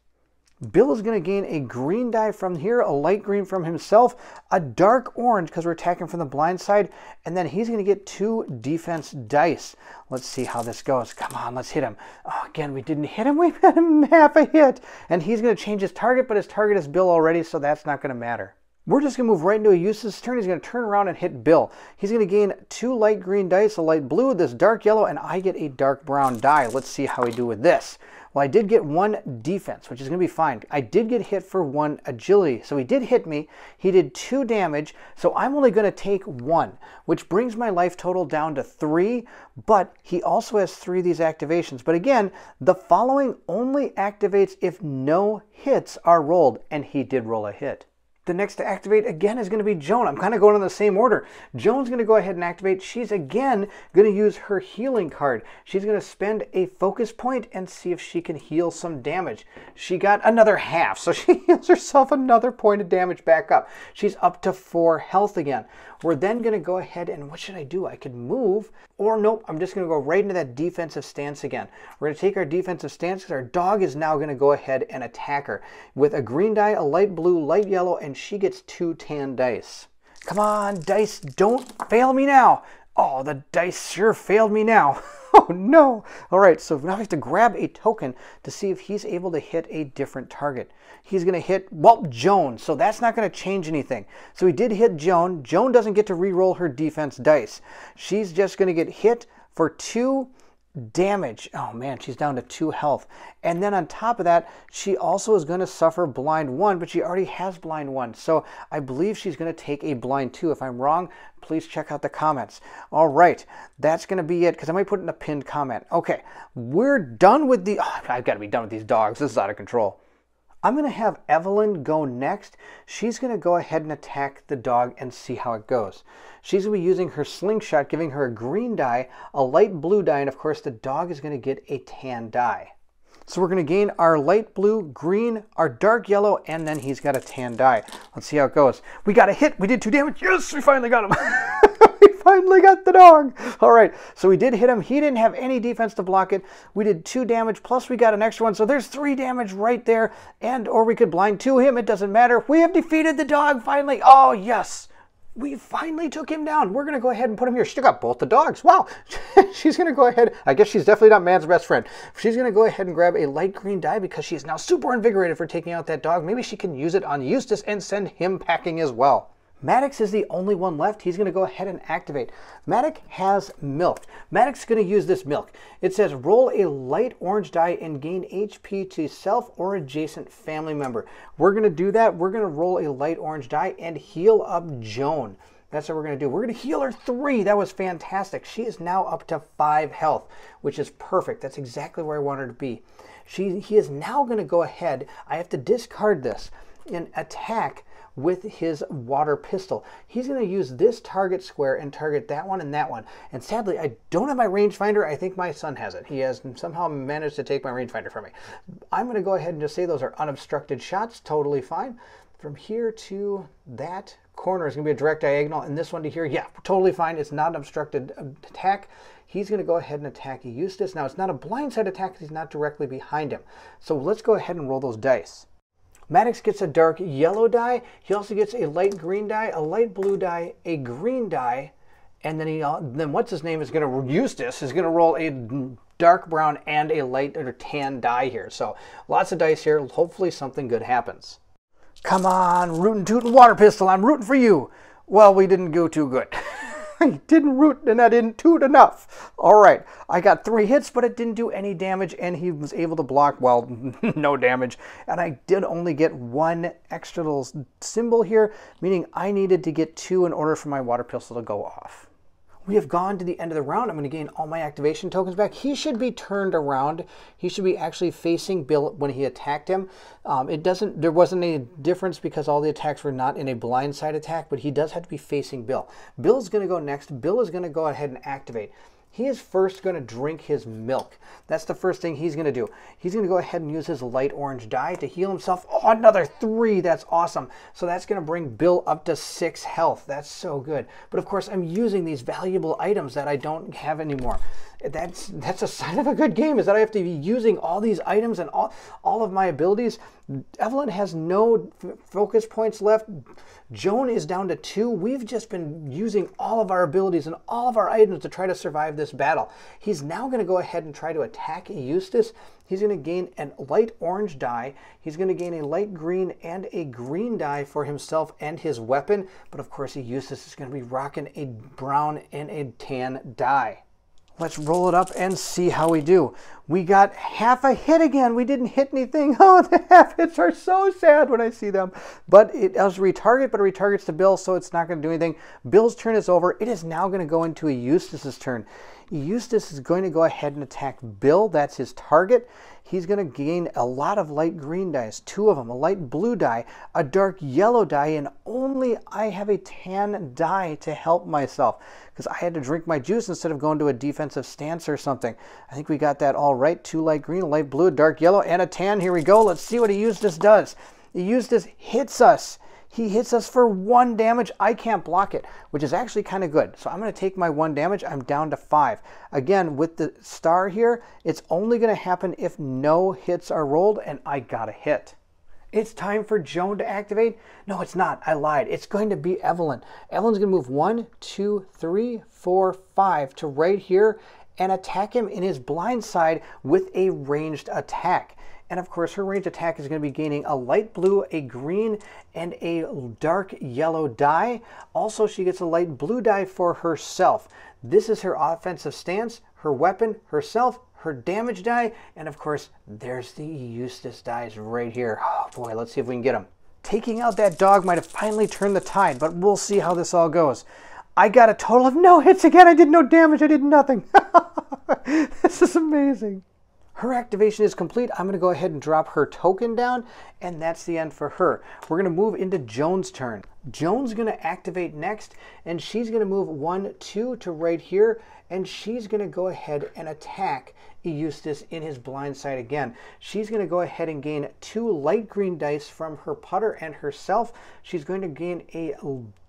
Bill is going to gain a green die from here, a light green from himself, a dark orange because we're attacking from the blind side, and then he's going to get two defense dice. Let's see how this goes. Come on, let's hit him. Oh, again, we didn't hit him. We had him half a hit. And he's going to change his target, but his target is Bill already, so that's not going to matter. We're just going to move right into a useless turn. He's going to turn around and hit Bill. He's going to gain two light green dice, a light blue, this dark yellow, and I get a dark brown die. Let's see how we do with this. Well, I did get one defense, which is going to be fine. I did get hit for one agility. So he did hit me. He did two damage. So I'm only going to take one, which brings my life total down to three. But he also has three of these activations. But again, the following only activates if no hits are rolled. And he did roll a hit. The next to activate again is going to be Joan. I'm kind of going in the same order. Joan's going to go ahead and activate. She's again going to use her healing card. She's going to spend a focus point and see if she can heal some damage. She got another half, so she heals herself another point of damage back up. She's up to four health again. We're then going to go ahead and what should I do? I could move or nope, I'm just going to go right into that defensive stance again. We're going to take our defensive stance because our dog is now going to go ahead and attack her with a green die, a light blue, light yellow, and she gets two tan dice. Come on, dice, don't fail me now. Oh, the dice sure failed me now. oh no. All right, so now I have to grab a token to see if he's able to hit a different target. He's gonna hit, well, Joan, so that's not gonna change anything. So he did hit Joan. Joan doesn't get to re-roll her defense dice. She's just gonna get hit for two damage. Oh man, she's down to two health. And then on top of that, she also is going to suffer blind one, but she already has blind one. So I believe she's going to take a blind two. If I'm wrong, please check out the comments. All right, that's going to be it because I might put in a pinned comment. Okay, we're done with the. Oh, I've got to be done with these dogs. This is out of control. I'm going to have Evelyn go next. She's going to go ahead and attack the dog and see how it goes. She's going to be using her slingshot, giving her a green die, a light blue die, and of course the dog is going to get a tan die. So we're going to gain our light blue, green, our dark yellow, and then he's got a tan die. Let's see how it goes. We got a hit. We did two damage. Yes, we finally got him. finally got the dog. All right, so we did hit him. He didn't have any defense to block it. We did two damage, plus we got an extra one. So there's three damage right there. And, or we could blind two him. It doesn't matter. We have defeated the dog finally. Oh, yes we finally took him down. We're going to go ahead and put him here. She got both the dogs. Wow. she's going to go ahead. I guess she's definitely not man's best friend. She's going to go ahead and grab a light green dye because she is now super invigorated for taking out that dog. Maybe she can use it on Eustace and send him packing as well. Maddox is the only one left. He's going to go ahead and activate. Maddox has milk. Maddox is going to use this milk. It says roll a light orange die and gain HP to self or adjacent family member. We're going to do that. We're going to roll a light orange die and heal up Joan. That's what we're going to do. We're going to heal her three. That was fantastic. She is now up to five health, which is perfect. That's exactly where I want her to be. She, he is now going to go ahead. I have to discard this and attack with his water pistol. He's going to use this target square and target that one and that one. And sadly, I don't have my rangefinder. I think my son has it. He has somehow managed to take my rangefinder from me. I'm going to go ahead and just say those are unobstructed shots. Totally fine. From here to that corner is going to be a direct diagonal. And this one to here, yeah, totally fine. It's not an obstructed um, attack he's going to go ahead and attack Eustace. Now, it's not a blindside attack he's not directly behind him. So let's go ahead and roll those dice. Maddox gets a dark yellow dye. He also gets a light green dye, a light blue dye, a green dye, and then he uh, then what's his name is going to Eustace is going to roll a dark brown and a light or tan dye here. So lots of dice here. Hopefully something good happens. Come on, rootin' tootin' water pistol. I'm rooting for you. Well, we didn't go too good. I didn't root and I didn't toot enough. All right, I got three hits, but it didn't do any damage, and he was able to block, well, no damage. And I did only get one extra little symbol here, meaning I needed to get two in order for my water pistol to go off we have gone to the end of the round. I'm going to gain all my activation tokens back. He should be turned around. He should be actually facing Bill when he attacked him. Um, it doesn't. There wasn't any difference because all the attacks were not in a blindside attack, but he does have to be facing Bill. Bill's going to go next. Bill is going to go ahead and activate he is first going to drink his milk. That's the first thing he's going to do. He's going to go ahead and use his light orange dye to heal himself. Oh, another three. That's awesome. So that's going to bring Bill up to six health. That's so good. But of course, I'm using these valuable items that I don't have anymore. That's that's a sign of a good game is that I have to be using all these items and all all of my abilities. Evelyn has no focus points left. Joan is down to two. We've just been using all of our abilities and all of our items to try to survive this battle. He's now going to go ahead and try to attack Eustace. He's going to gain a light orange die. He's going to gain a light green and a green die for himself and his weapon. But of course, Eustace is going to be rocking a brown and a tan die. Let's roll it up and see how we do. We got half a hit again. We didn't hit anything. Oh, the half hits are so sad when I see them. But it does retarget, but it retargets the Bill, so it's not going to do anything. Bill's turn is over. It is now going to go into Eustace's turn. Eustace is going to go ahead and attack Bill. That's his target. He's going to gain a lot of light green dice, two of them, a light blue die, a dark yellow die, and only I have a tan die to help myself because I had to drink my juice instead of going to a defensive stance or something. I think we got that all right. Two light green, light blue, dark yellow, and a tan. Here we go. Let's see what he used this does. He used this hits us. He hits us for one damage. I can't block it, which is actually kind of good. So I'm going to take my one damage. I'm down to five. Again, with the star here, it's only going to happen if no hits are rolled, and I got a hit. It's time for Joan to activate. No, it's not. I lied. It's going to be Evelyn. Evelyn's going to move one, two, three, four, five to right here and attack him in his blind side with a ranged attack. And of course, her ranged attack is going to be gaining a light blue, a green, and a dark yellow die. Also, she gets a light blue die for herself. This is her offensive stance, her weapon, herself, her damage die, and of course, there's the Eustace dies right here. Oh boy, let's see if we can get them. Taking out that dog might have finally turned the tide, but we'll see how this all goes. I got a total of no hits again. I did no damage. I did nothing. this is amazing her activation is complete. I'm going to go ahead and drop her token down, and that's the end for her. We're going to move into Joan's turn. Joan's going to activate next, and she's going to move 1, 2 to right here, and she's going to go ahead and attack Eustace in his blind side again. She's going to go ahead and gain two light green dice from her putter and herself. She's going to gain a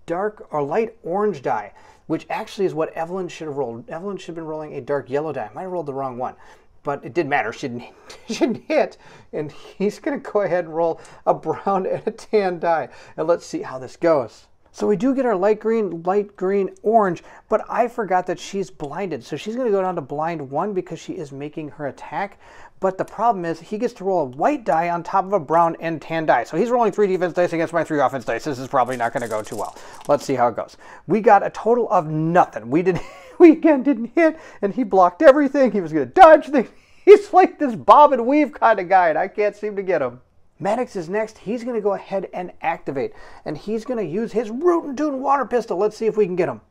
dark or light orange die, which actually is what Evelyn should have rolled. Evelyn should have been rolling a dark yellow die. I might have rolled the wrong one but it didn't matter. She didn't, she didn't hit. And he's going to go ahead and roll a brown and a tan die. And let's see how this goes. So we do get our light green, light green, orange, but I forgot that she's blinded. So she's going to go down to blind one because she is making her attack. But the problem is he gets to roll a white die on top of a brown and tan die. So he's rolling three defense dice against my three offense dice. This is probably not going to go too well. Let's see how it goes. We got a total of nothing. We didn't, we again didn't hit, and he blocked everything. He was going to dodge things. He's like this bob and weave kind of guy, and I can't seem to get him. Maddox is next. He's going to go ahead and activate, and he's going to use his root and tune water pistol. Let's see if we can get him.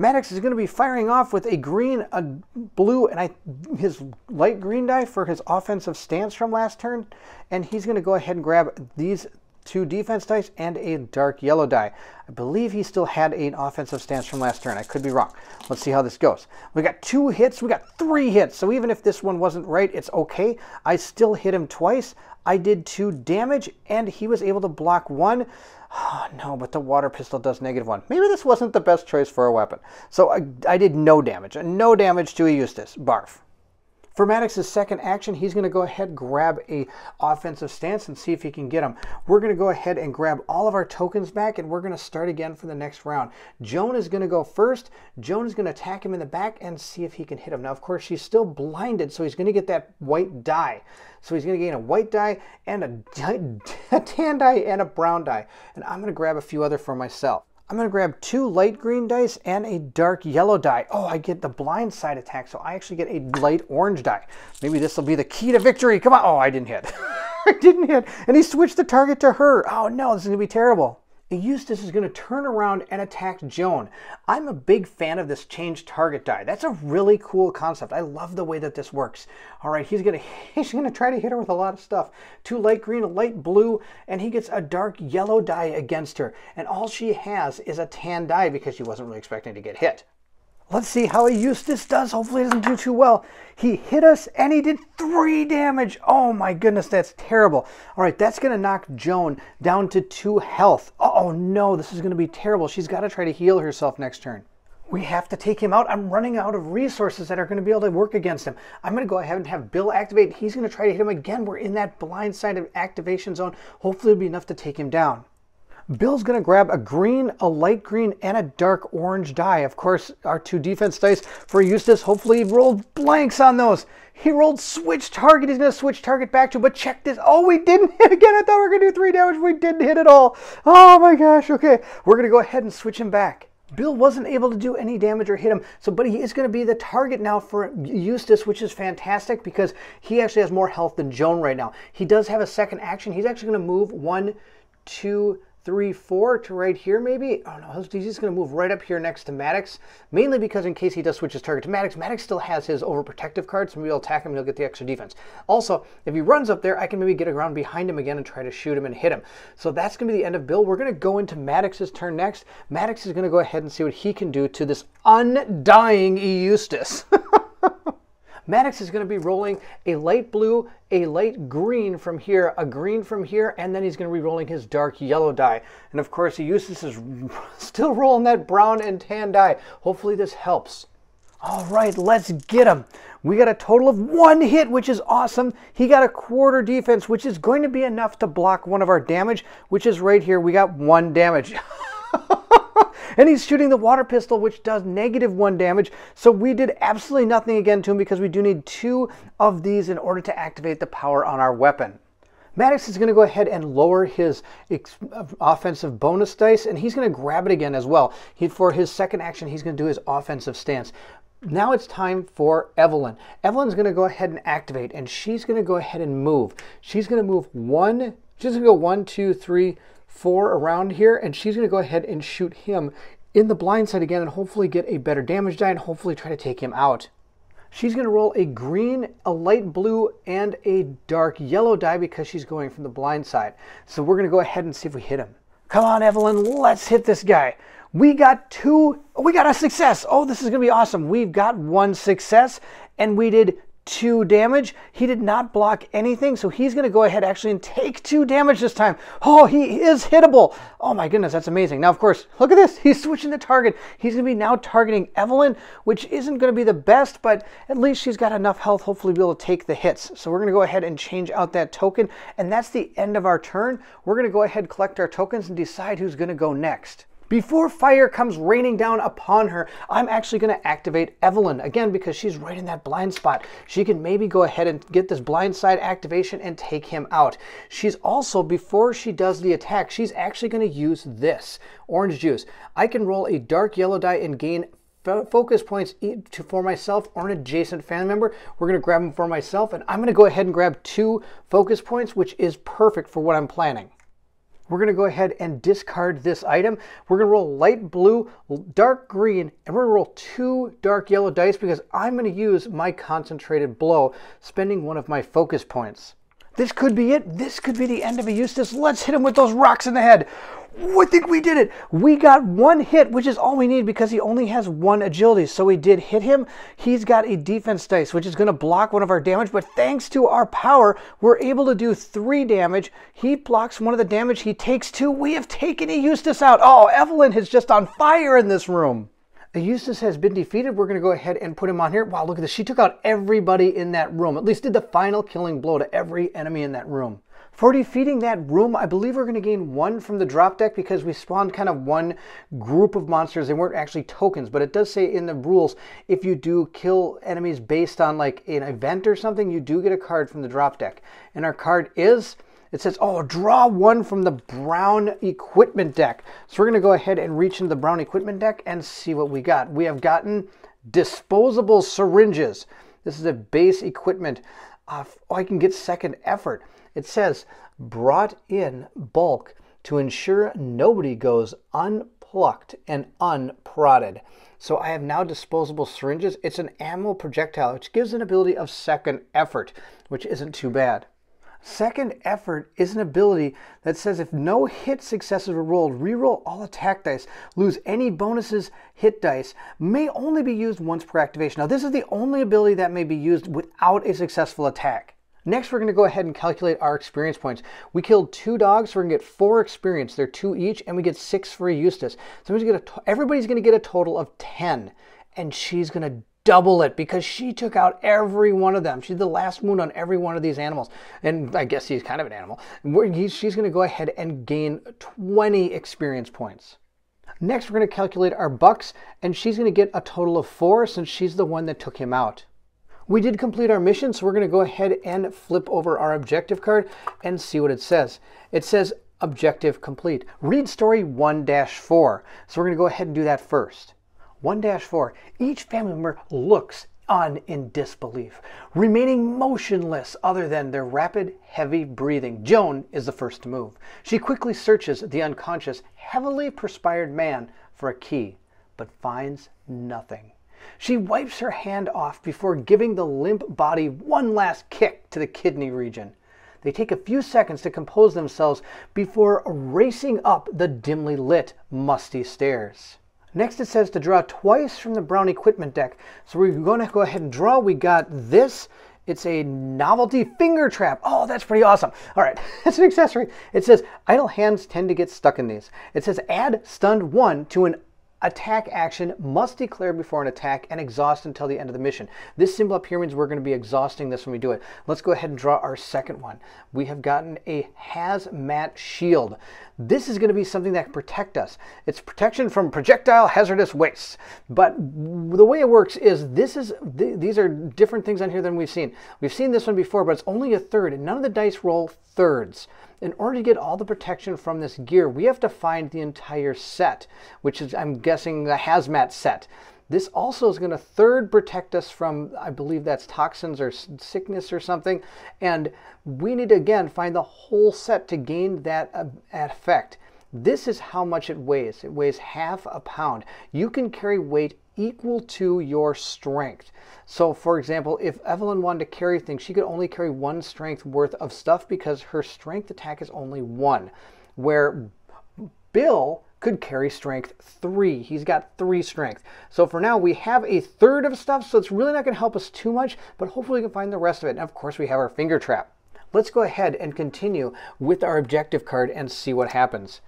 Maddox is going to be firing off with a green, a blue, and I, his light green die for his offensive stance from last turn. And he's going to go ahead and grab these two defense dice and a dark yellow die. I believe he still had an offensive stance from last turn. I could be wrong. Let's see how this goes. We got two hits. We got three hits. So even if this one wasn't right, it's okay. I still hit him twice. I did two damage, and he was able to block one. Oh, no, but the water pistol does negative one. Maybe this wasn't the best choice for a weapon. So I, I did no damage. No damage to a Eustace. Barf. For Maddox's second action, he's going to go ahead, grab a offensive stance and see if he can get him. We're going to go ahead and grab all of our tokens back and we're going to start again for the next round. Joan is going to go first. Joan is going to attack him in the back and see if he can hit him. Now, of course, she's still blinded, so he's going to get that white die. So he's going to gain a white die and a, a tan die and a brown die. And I'm going to grab a few other for myself. I'm going to grab two light green dice and a dark yellow die. Oh, I get the blind side attack, so I actually get a light orange die. Maybe this will be the key to victory. Come on. Oh, I didn't hit. I didn't hit. And he switched the target to her. Oh, no, this is going to be terrible. Eustace is going to turn around and attack Joan. I'm a big fan of this change target die. That's a really cool concept. I love the way that this works. All right, he's going to he's going to try to hit her with a lot of stuff. Two light green, a light blue, and he gets a dark yellow die against her. And all she has is a tan die because she wasn't really expecting to get hit. Let's see how Eustace does. Hopefully doesn't do too well. He hit us and he did three damage. Oh my goodness, that's terrible. All right, that's gonna knock Joan down to two health. Uh oh no, this is gonna be terrible. She's gotta try to heal herself next turn. We have to take him out. I'm running out of resources that are going to be able to work against him. I'm going to go ahead and have Bill activate. He's going to try to hit him again. We're in that blind side of activation zone. Hopefully it'll be enough to take him down. Bill's going to grab a green, a light green, and a dark orange die. Of course, our two defense dice for Eustace, hopefully he rolled blanks on those. He rolled switch target. He's going to switch target back to, but check this. Oh, we didn't hit again. I thought we were going to do three damage. We didn't hit at all. Oh my gosh. Okay. We're going to go ahead and switch him back. Bill wasn't able to do any damage or hit him, so but he is going to be the target now for Eustace, which is fantastic because he actually has more health than Joan right now. He does have a second action. He's actually going to move one, two, three, four to right here maybe. Oh no, he's going to move right up here next to Maddox, mainly because in case he does switch his target to Maddox, Maddox still has his overprotective card, so maybe I'll attack him and he'll get the extra defense. Also, if he runs up there, I can maybe get around behind him again and try to shoot him and hit him. So that's going to be the end of Bill. We're going to go into Maddox's turn next. Maddox is going to go ahead and see what he can do to this undying Eustace. Maddox is going to be rolling a light blue, a light green from here, a green from here, and then he's going to be rolling his dark yellow dye. And of course, Eustace is still rolling that brown and tan dye. Hopefully this helps. All right, let's get him. We got a total of one hit, which is awesome. He got a quarter defense, which is going to be enough to block one of our damage, which is right here. We got one damage. and he's shooting the water pistol, which does negative one damage. So we did absolutely nothing again to him because we do need two of these in order to activate the power on our weapon. Maddox is going to go ahead and lower his offensive bonus dice, and he's going to grab it again as well. He, for his second action, he's going to do his offensive stance. Now it's time for Evelyn. Evelyn's going to go ahead and activate, and she's going to go ahead and move. She's going to move one, she's going to go one, two, three, four around here, and she's going to go ahead and shoot him in the blind side again and hopefully get a better damage die and hopefully try to take him out. She's going to roll a green, a light blue, and a dark yellow die because she's going from the blind side. So we're going to go ahead and see if we hit him. Come on, Evelyn, let's hit this guy. We got two, we got a success. Oh, this is going to be awesome. We've got one success and we did two damage. He did not block anything, so he's going to go ahead actually and take two damage this time. Oh, he is hittable. Oh my goodness, that's amazing. Now, of course, look at this. He's switching the target. He's going to be now targeting Evelyn, which isn't going to be the best, but at least she's got enough health hopefully be able to take the hits. So we're going to go ahead and change out that token, and that's the end of our turn. We're going to go ahead, collect our tokens, and decide who's going to go next. Before fire comes raining down upon her, I'm actually going to activate Evelyn again because she's right in that blind spot. She can maybe go ahead and get this blind side activation and take him out. She's also, before she does the attack, she's actually going to use this orange juice. I can roll a dark yellow die and gain focus points for myself or an adjacent fan member. We're going to grab them for myself, and I'm going to go ahead and grab two focus points, which is perfect for what I'm planning we're going to go ahead and discard this item. We're going to roll light blue, dark green, and we're going to roll two dark yellow dice because I'm going to use my concentrated blow, spending one of my focus points. This could be it. This could be the end of a Eustace. Let's hit him with those rocks in the head. We think we did it. We got one hit, which is all we need because he only has one agility. So we did hit him. He's got a defense dice, which is going to block one of our damage. But thanks to our power, we're able to do three damage. He blocks one of the damage. He takes two. We have taken a Eustace out. Oh, Evelyn is just on fire in this room. Eustace has been defeated. We're going to go ahead and put him on here. Wow, look at this. She took out everybody in that room, at least did the final killing blow to every enemy in that room. For defeating that room, I believe we're going to gain one from the drop deck because we spawned kind of one group of monsters. They weren't actually tokens, but it does say in the rules, if you do kill enemies based on like an event or something, you do get a card from the drop deck. And our card is it says, oh, draw one from the brown equipment deck. So we're gonna go ahead and reach into the brown equipment deck and see what we got. We have gotten disposable syringes. This is a base equipment. Uh, oh, I can get second effort. It says, brought in bulk to ensure nobody goes unplucked and unprodded. So I have now disposable syringes. It's an ammo projectile, which gives an ability of second effort, which isn't too bad. Second effort is an ability that says if no hit successes are rolled, reroll all attack dice, lose any bonuses, hit dice, may only be used once per activation. Now this is the only ability that may be used without a successful attack. Next, we're gonna go ahead and calculate our experience points. We killed two dogs, so we're gonna get four experience. They're two each, and we get six for Eustace. So everybody's gonna get a total of 10, and she's gonna double it because she took out every one of them. She's the last wound on every one of these animals. And I guess he's kind of an animal. She's going to go ahead and gain 20 experience points. Next, we're going to calculate our bucks, and she's going to get a total of four since she's the one that took him out. We did complete our mission, so we're going to go ahead and flip over our objective card and see what it says. It says objective complete. Read story 1-4. So we're going to go ahead and do that first. 1-4, each family member looks on in disbelief, remaining motionless other than their rapid, heavy breathing. Joan is the first to move. She quickly searches the unconscious, heavily perspired man for a key, but finds nothing. She wipes her hand off before giving the limp body one last kick to the kidney region. They take a few seconds to compose themselves before racing up the dimly lit, musty stairs. Next it says to draw twice from the brown equipment deck. So we're going to go ahead and draw. We got this. It's a novelty finger trap. Oh, that's pretty awesome. All right, it's an accessory. It says idle hands tend to get stuck in these. It says add stunned one to an attack action must declare before an attack and exhaust until the end of the mission. This symbol up here means we're going to be exhausting this when we do it. Let's go ahead and draw our second one. We have gotten a hazmat shield. This is going to be something that can protect us. It's protection from projectile hazardous waste. But the way it works is this is th these are different things on here than we've seen. We've seen this one before, but it's only a third, none of the dice roll thirds in order to get all the protection from this gear, we have to find the entire set, which is, I'm guessing, the hazmat set. This also is going to third protect us from, I believe that's toxins or sickness or something. And we need to, again, find the whole set to gain that uh, effect. This is how much it weighs. It weighs half a pound. You can carry weight equal to your strength. So for example, if Evelyn wanted to carry things, she could only carry one strength worth of stuff because her strength attack is only one, where Bill could carry strength three. He's got three strength. So for now, we have a third of stuff, so it's really not going to help us too much, but hopefully we can find the rest of it. And of course, we have our finger trap. Let's go ahead and continue with our objective card and see what happens.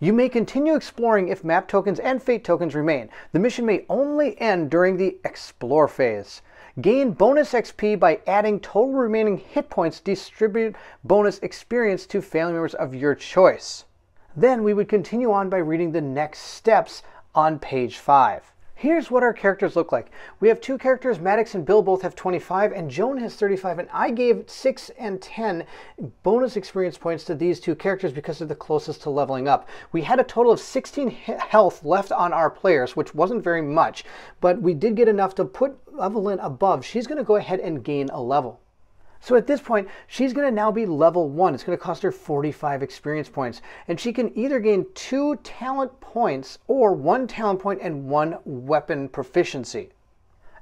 You may continue exploring if map tokens and fate tokens remain. The mission may only end during the explore phase. Gain bonus XP by adding total remaining hit points distribute bonus experience to family members of your choice. Then we would continue on by reading the next steps on page 5. Here's what our characters look like. We have two characters, Maddox and Bill both have 25, and Joan has 35, and I gave 6 and 10 bonus experience points to these two characters because they're the closest to leveling up. We had a total of 16 health left on our players, which wasn't very much, but we did get enough to put Evelyn above. She's going to go ahead and gain a level. So at this point, she's going to now be level 1. It's going to cost her 45 experience points. And she can either gain 2 talent points or 1 talent point and 1 weapon proficiency.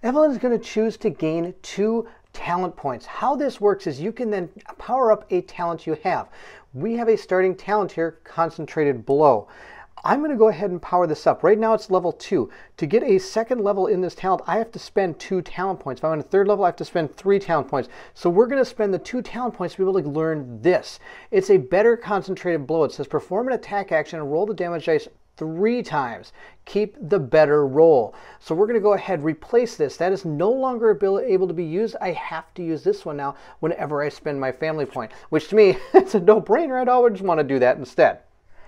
Evelyn is going to choose to gain 2 talent points. How this works is you can then power up a talent you have. We have a starting talent here, Concentrated Blow. I'm going to go ahead and power this up. Right now it's level 2. To get a second level in this talent, I have to spend 2 talent points. If I'm on a third level, I have to spend 3 talent points. So we're going to spend the 2 talent points to be able to learn this. It's a better concentrated blow. It says perform an attack action and roll the damage dice three times. Keep the better roll. So we're going to go ahead replace this. That is no longer able to be used. I have to use this one now whenever I spend my family point, which to me, it's a no-brainer. I'd always want to do that instead.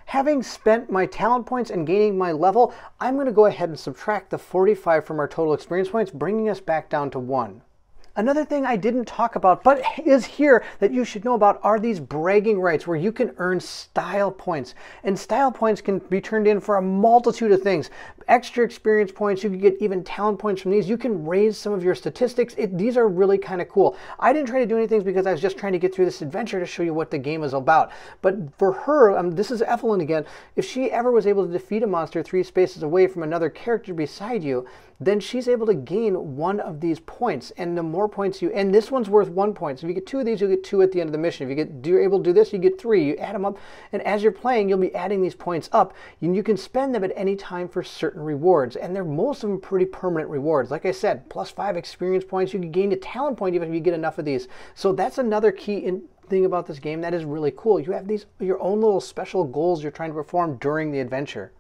Having spent my talent points and gaining my level, I'm going to go ahead and subtract the 45 from our total experience points, bringing us back down to 1. Another thing I didn't talk about, but is here that you should know about are these bragging rights where you can earn style points. And style points can be turned in for a multitude of things. Extra experience points, you can get even talent points from these. You can raise some of your statistics. It, these are really kind of cool. I didn't try to do anything because I was just trying to get through this adventure to show you what the game is about. But for her, um, this is Evelyn again, if she ever was able to defeat a monster three spaces away from another character beside you, then she's able to gain one of these points. And the more points you, and this one's worth one point. So if you get two of these, you'll get two at the end of the mission. If you get, you're able to do this, you get three. You add them up, and as you're playing, you'll be adding these points up. And you can spend them at any time for certain rewards, and they're most of them pretty permanent rewards. Like I said, plus five experience points. You can gain a talent point even if you get enough of these. So that's another key in, thing about this game that is really cool. You have these your own little special goals you're trying to perform during the adventure.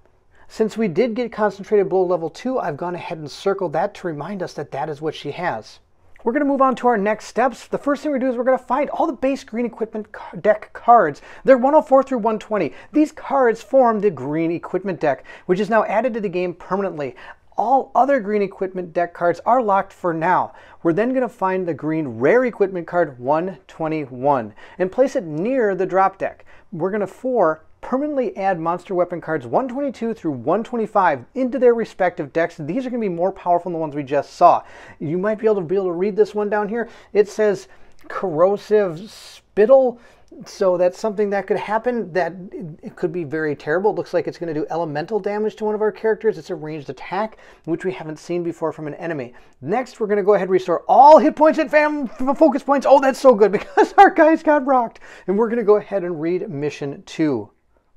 Since we did get concentrated blow level 2, I've gone ahead and circled that to remind us that that is what she has. We're going to move on to our next steps. The first thing we do is we're going to find all the base green equipment deck cards. They're 104 through 120. These cards form the green equipment deck, which is now added to the game permanently. All other green equipment deck cards are locked for now. We're then going to find the green rare equipment card 121 and place it near the drop deck. We're going to for permanently add monster weapon cards 122 through 125 into their respective decks. These are going to be more powerful than the ones we just saw. You might be able to be able to read this one down here. It says corrosive spittle. So that's something that could happen that it could be very terrible. It looks like it's going to do elemental damage to one of our characters. It's a ranged attack, which we haven't seen before from an enemy. Next, we're going to go ahead and restore all hit points and fam focus points. Oh, that's so good because our guys got rocked. And we're going to go ahead and read Mission 2.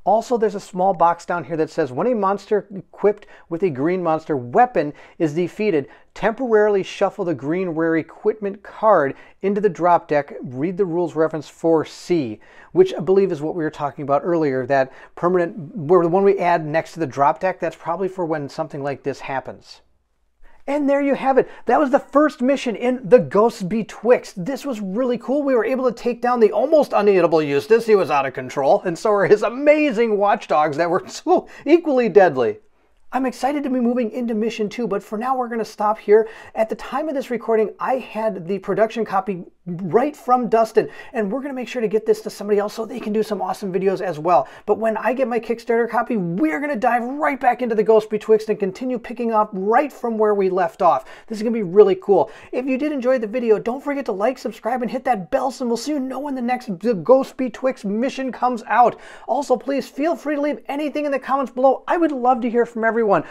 Also, there's a small box down here that says when a monster equipped with a green monster weapon is defeated, temporarily shuffle the green rare equipment card into the drop deck. Read the rules reference for c which I believe is what we were talking about earlier, that permanent, where the one we add next to the drop deck, that's probably for when something like this happens. And there you have it. That was the first mission in The Ghosts Betwixt. This was really cool. We were able to take down the almost uneatable Eustace. He was out of control. And so were his amazing watchdogs that were so equally deadly. I'm excited to be moving into Mission 2, but for now we're going to stop here. At the time of this recording, I had the production copy right from Dustin, and we're going to make sure to get this to somebody else so they can do some awesome videos as well. But when I get my Kickstarter copy, we're going to dive right back into the Ghost Betwixt and continue picking up right from where we left off. This is going to be really cool. If you did enjoy the video, don't forget to like, subscribe, and hit that bell so we'll see you know when the next Ghost Betwixt mission comes out. Also, please feel free to leave anything in the comments below. I would love to hear from everyone everyone.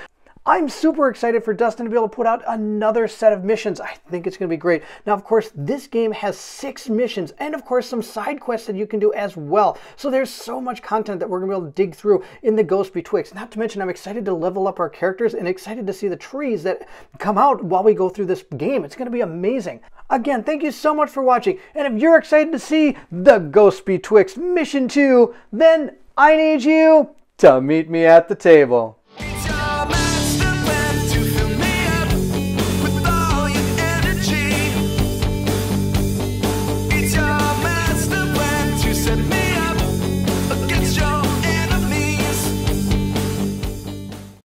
I'm super excited for Dustin to be able to put out another set of missions. I think it's going to be great. Now, of course, this game has six missions and, of course, some side quests that you can do as well. So there's so much content that we're going to be able to dig through in the Ghost Betwixt. Not to mention, I'm excited to level up our characters and excited to see the trees that come out while we go through this game. It's going to be amazing. Again, thank you so much for watching. And if you're excited to see the Ghost Betwixt Mission 2, then I need you to meet me at the table.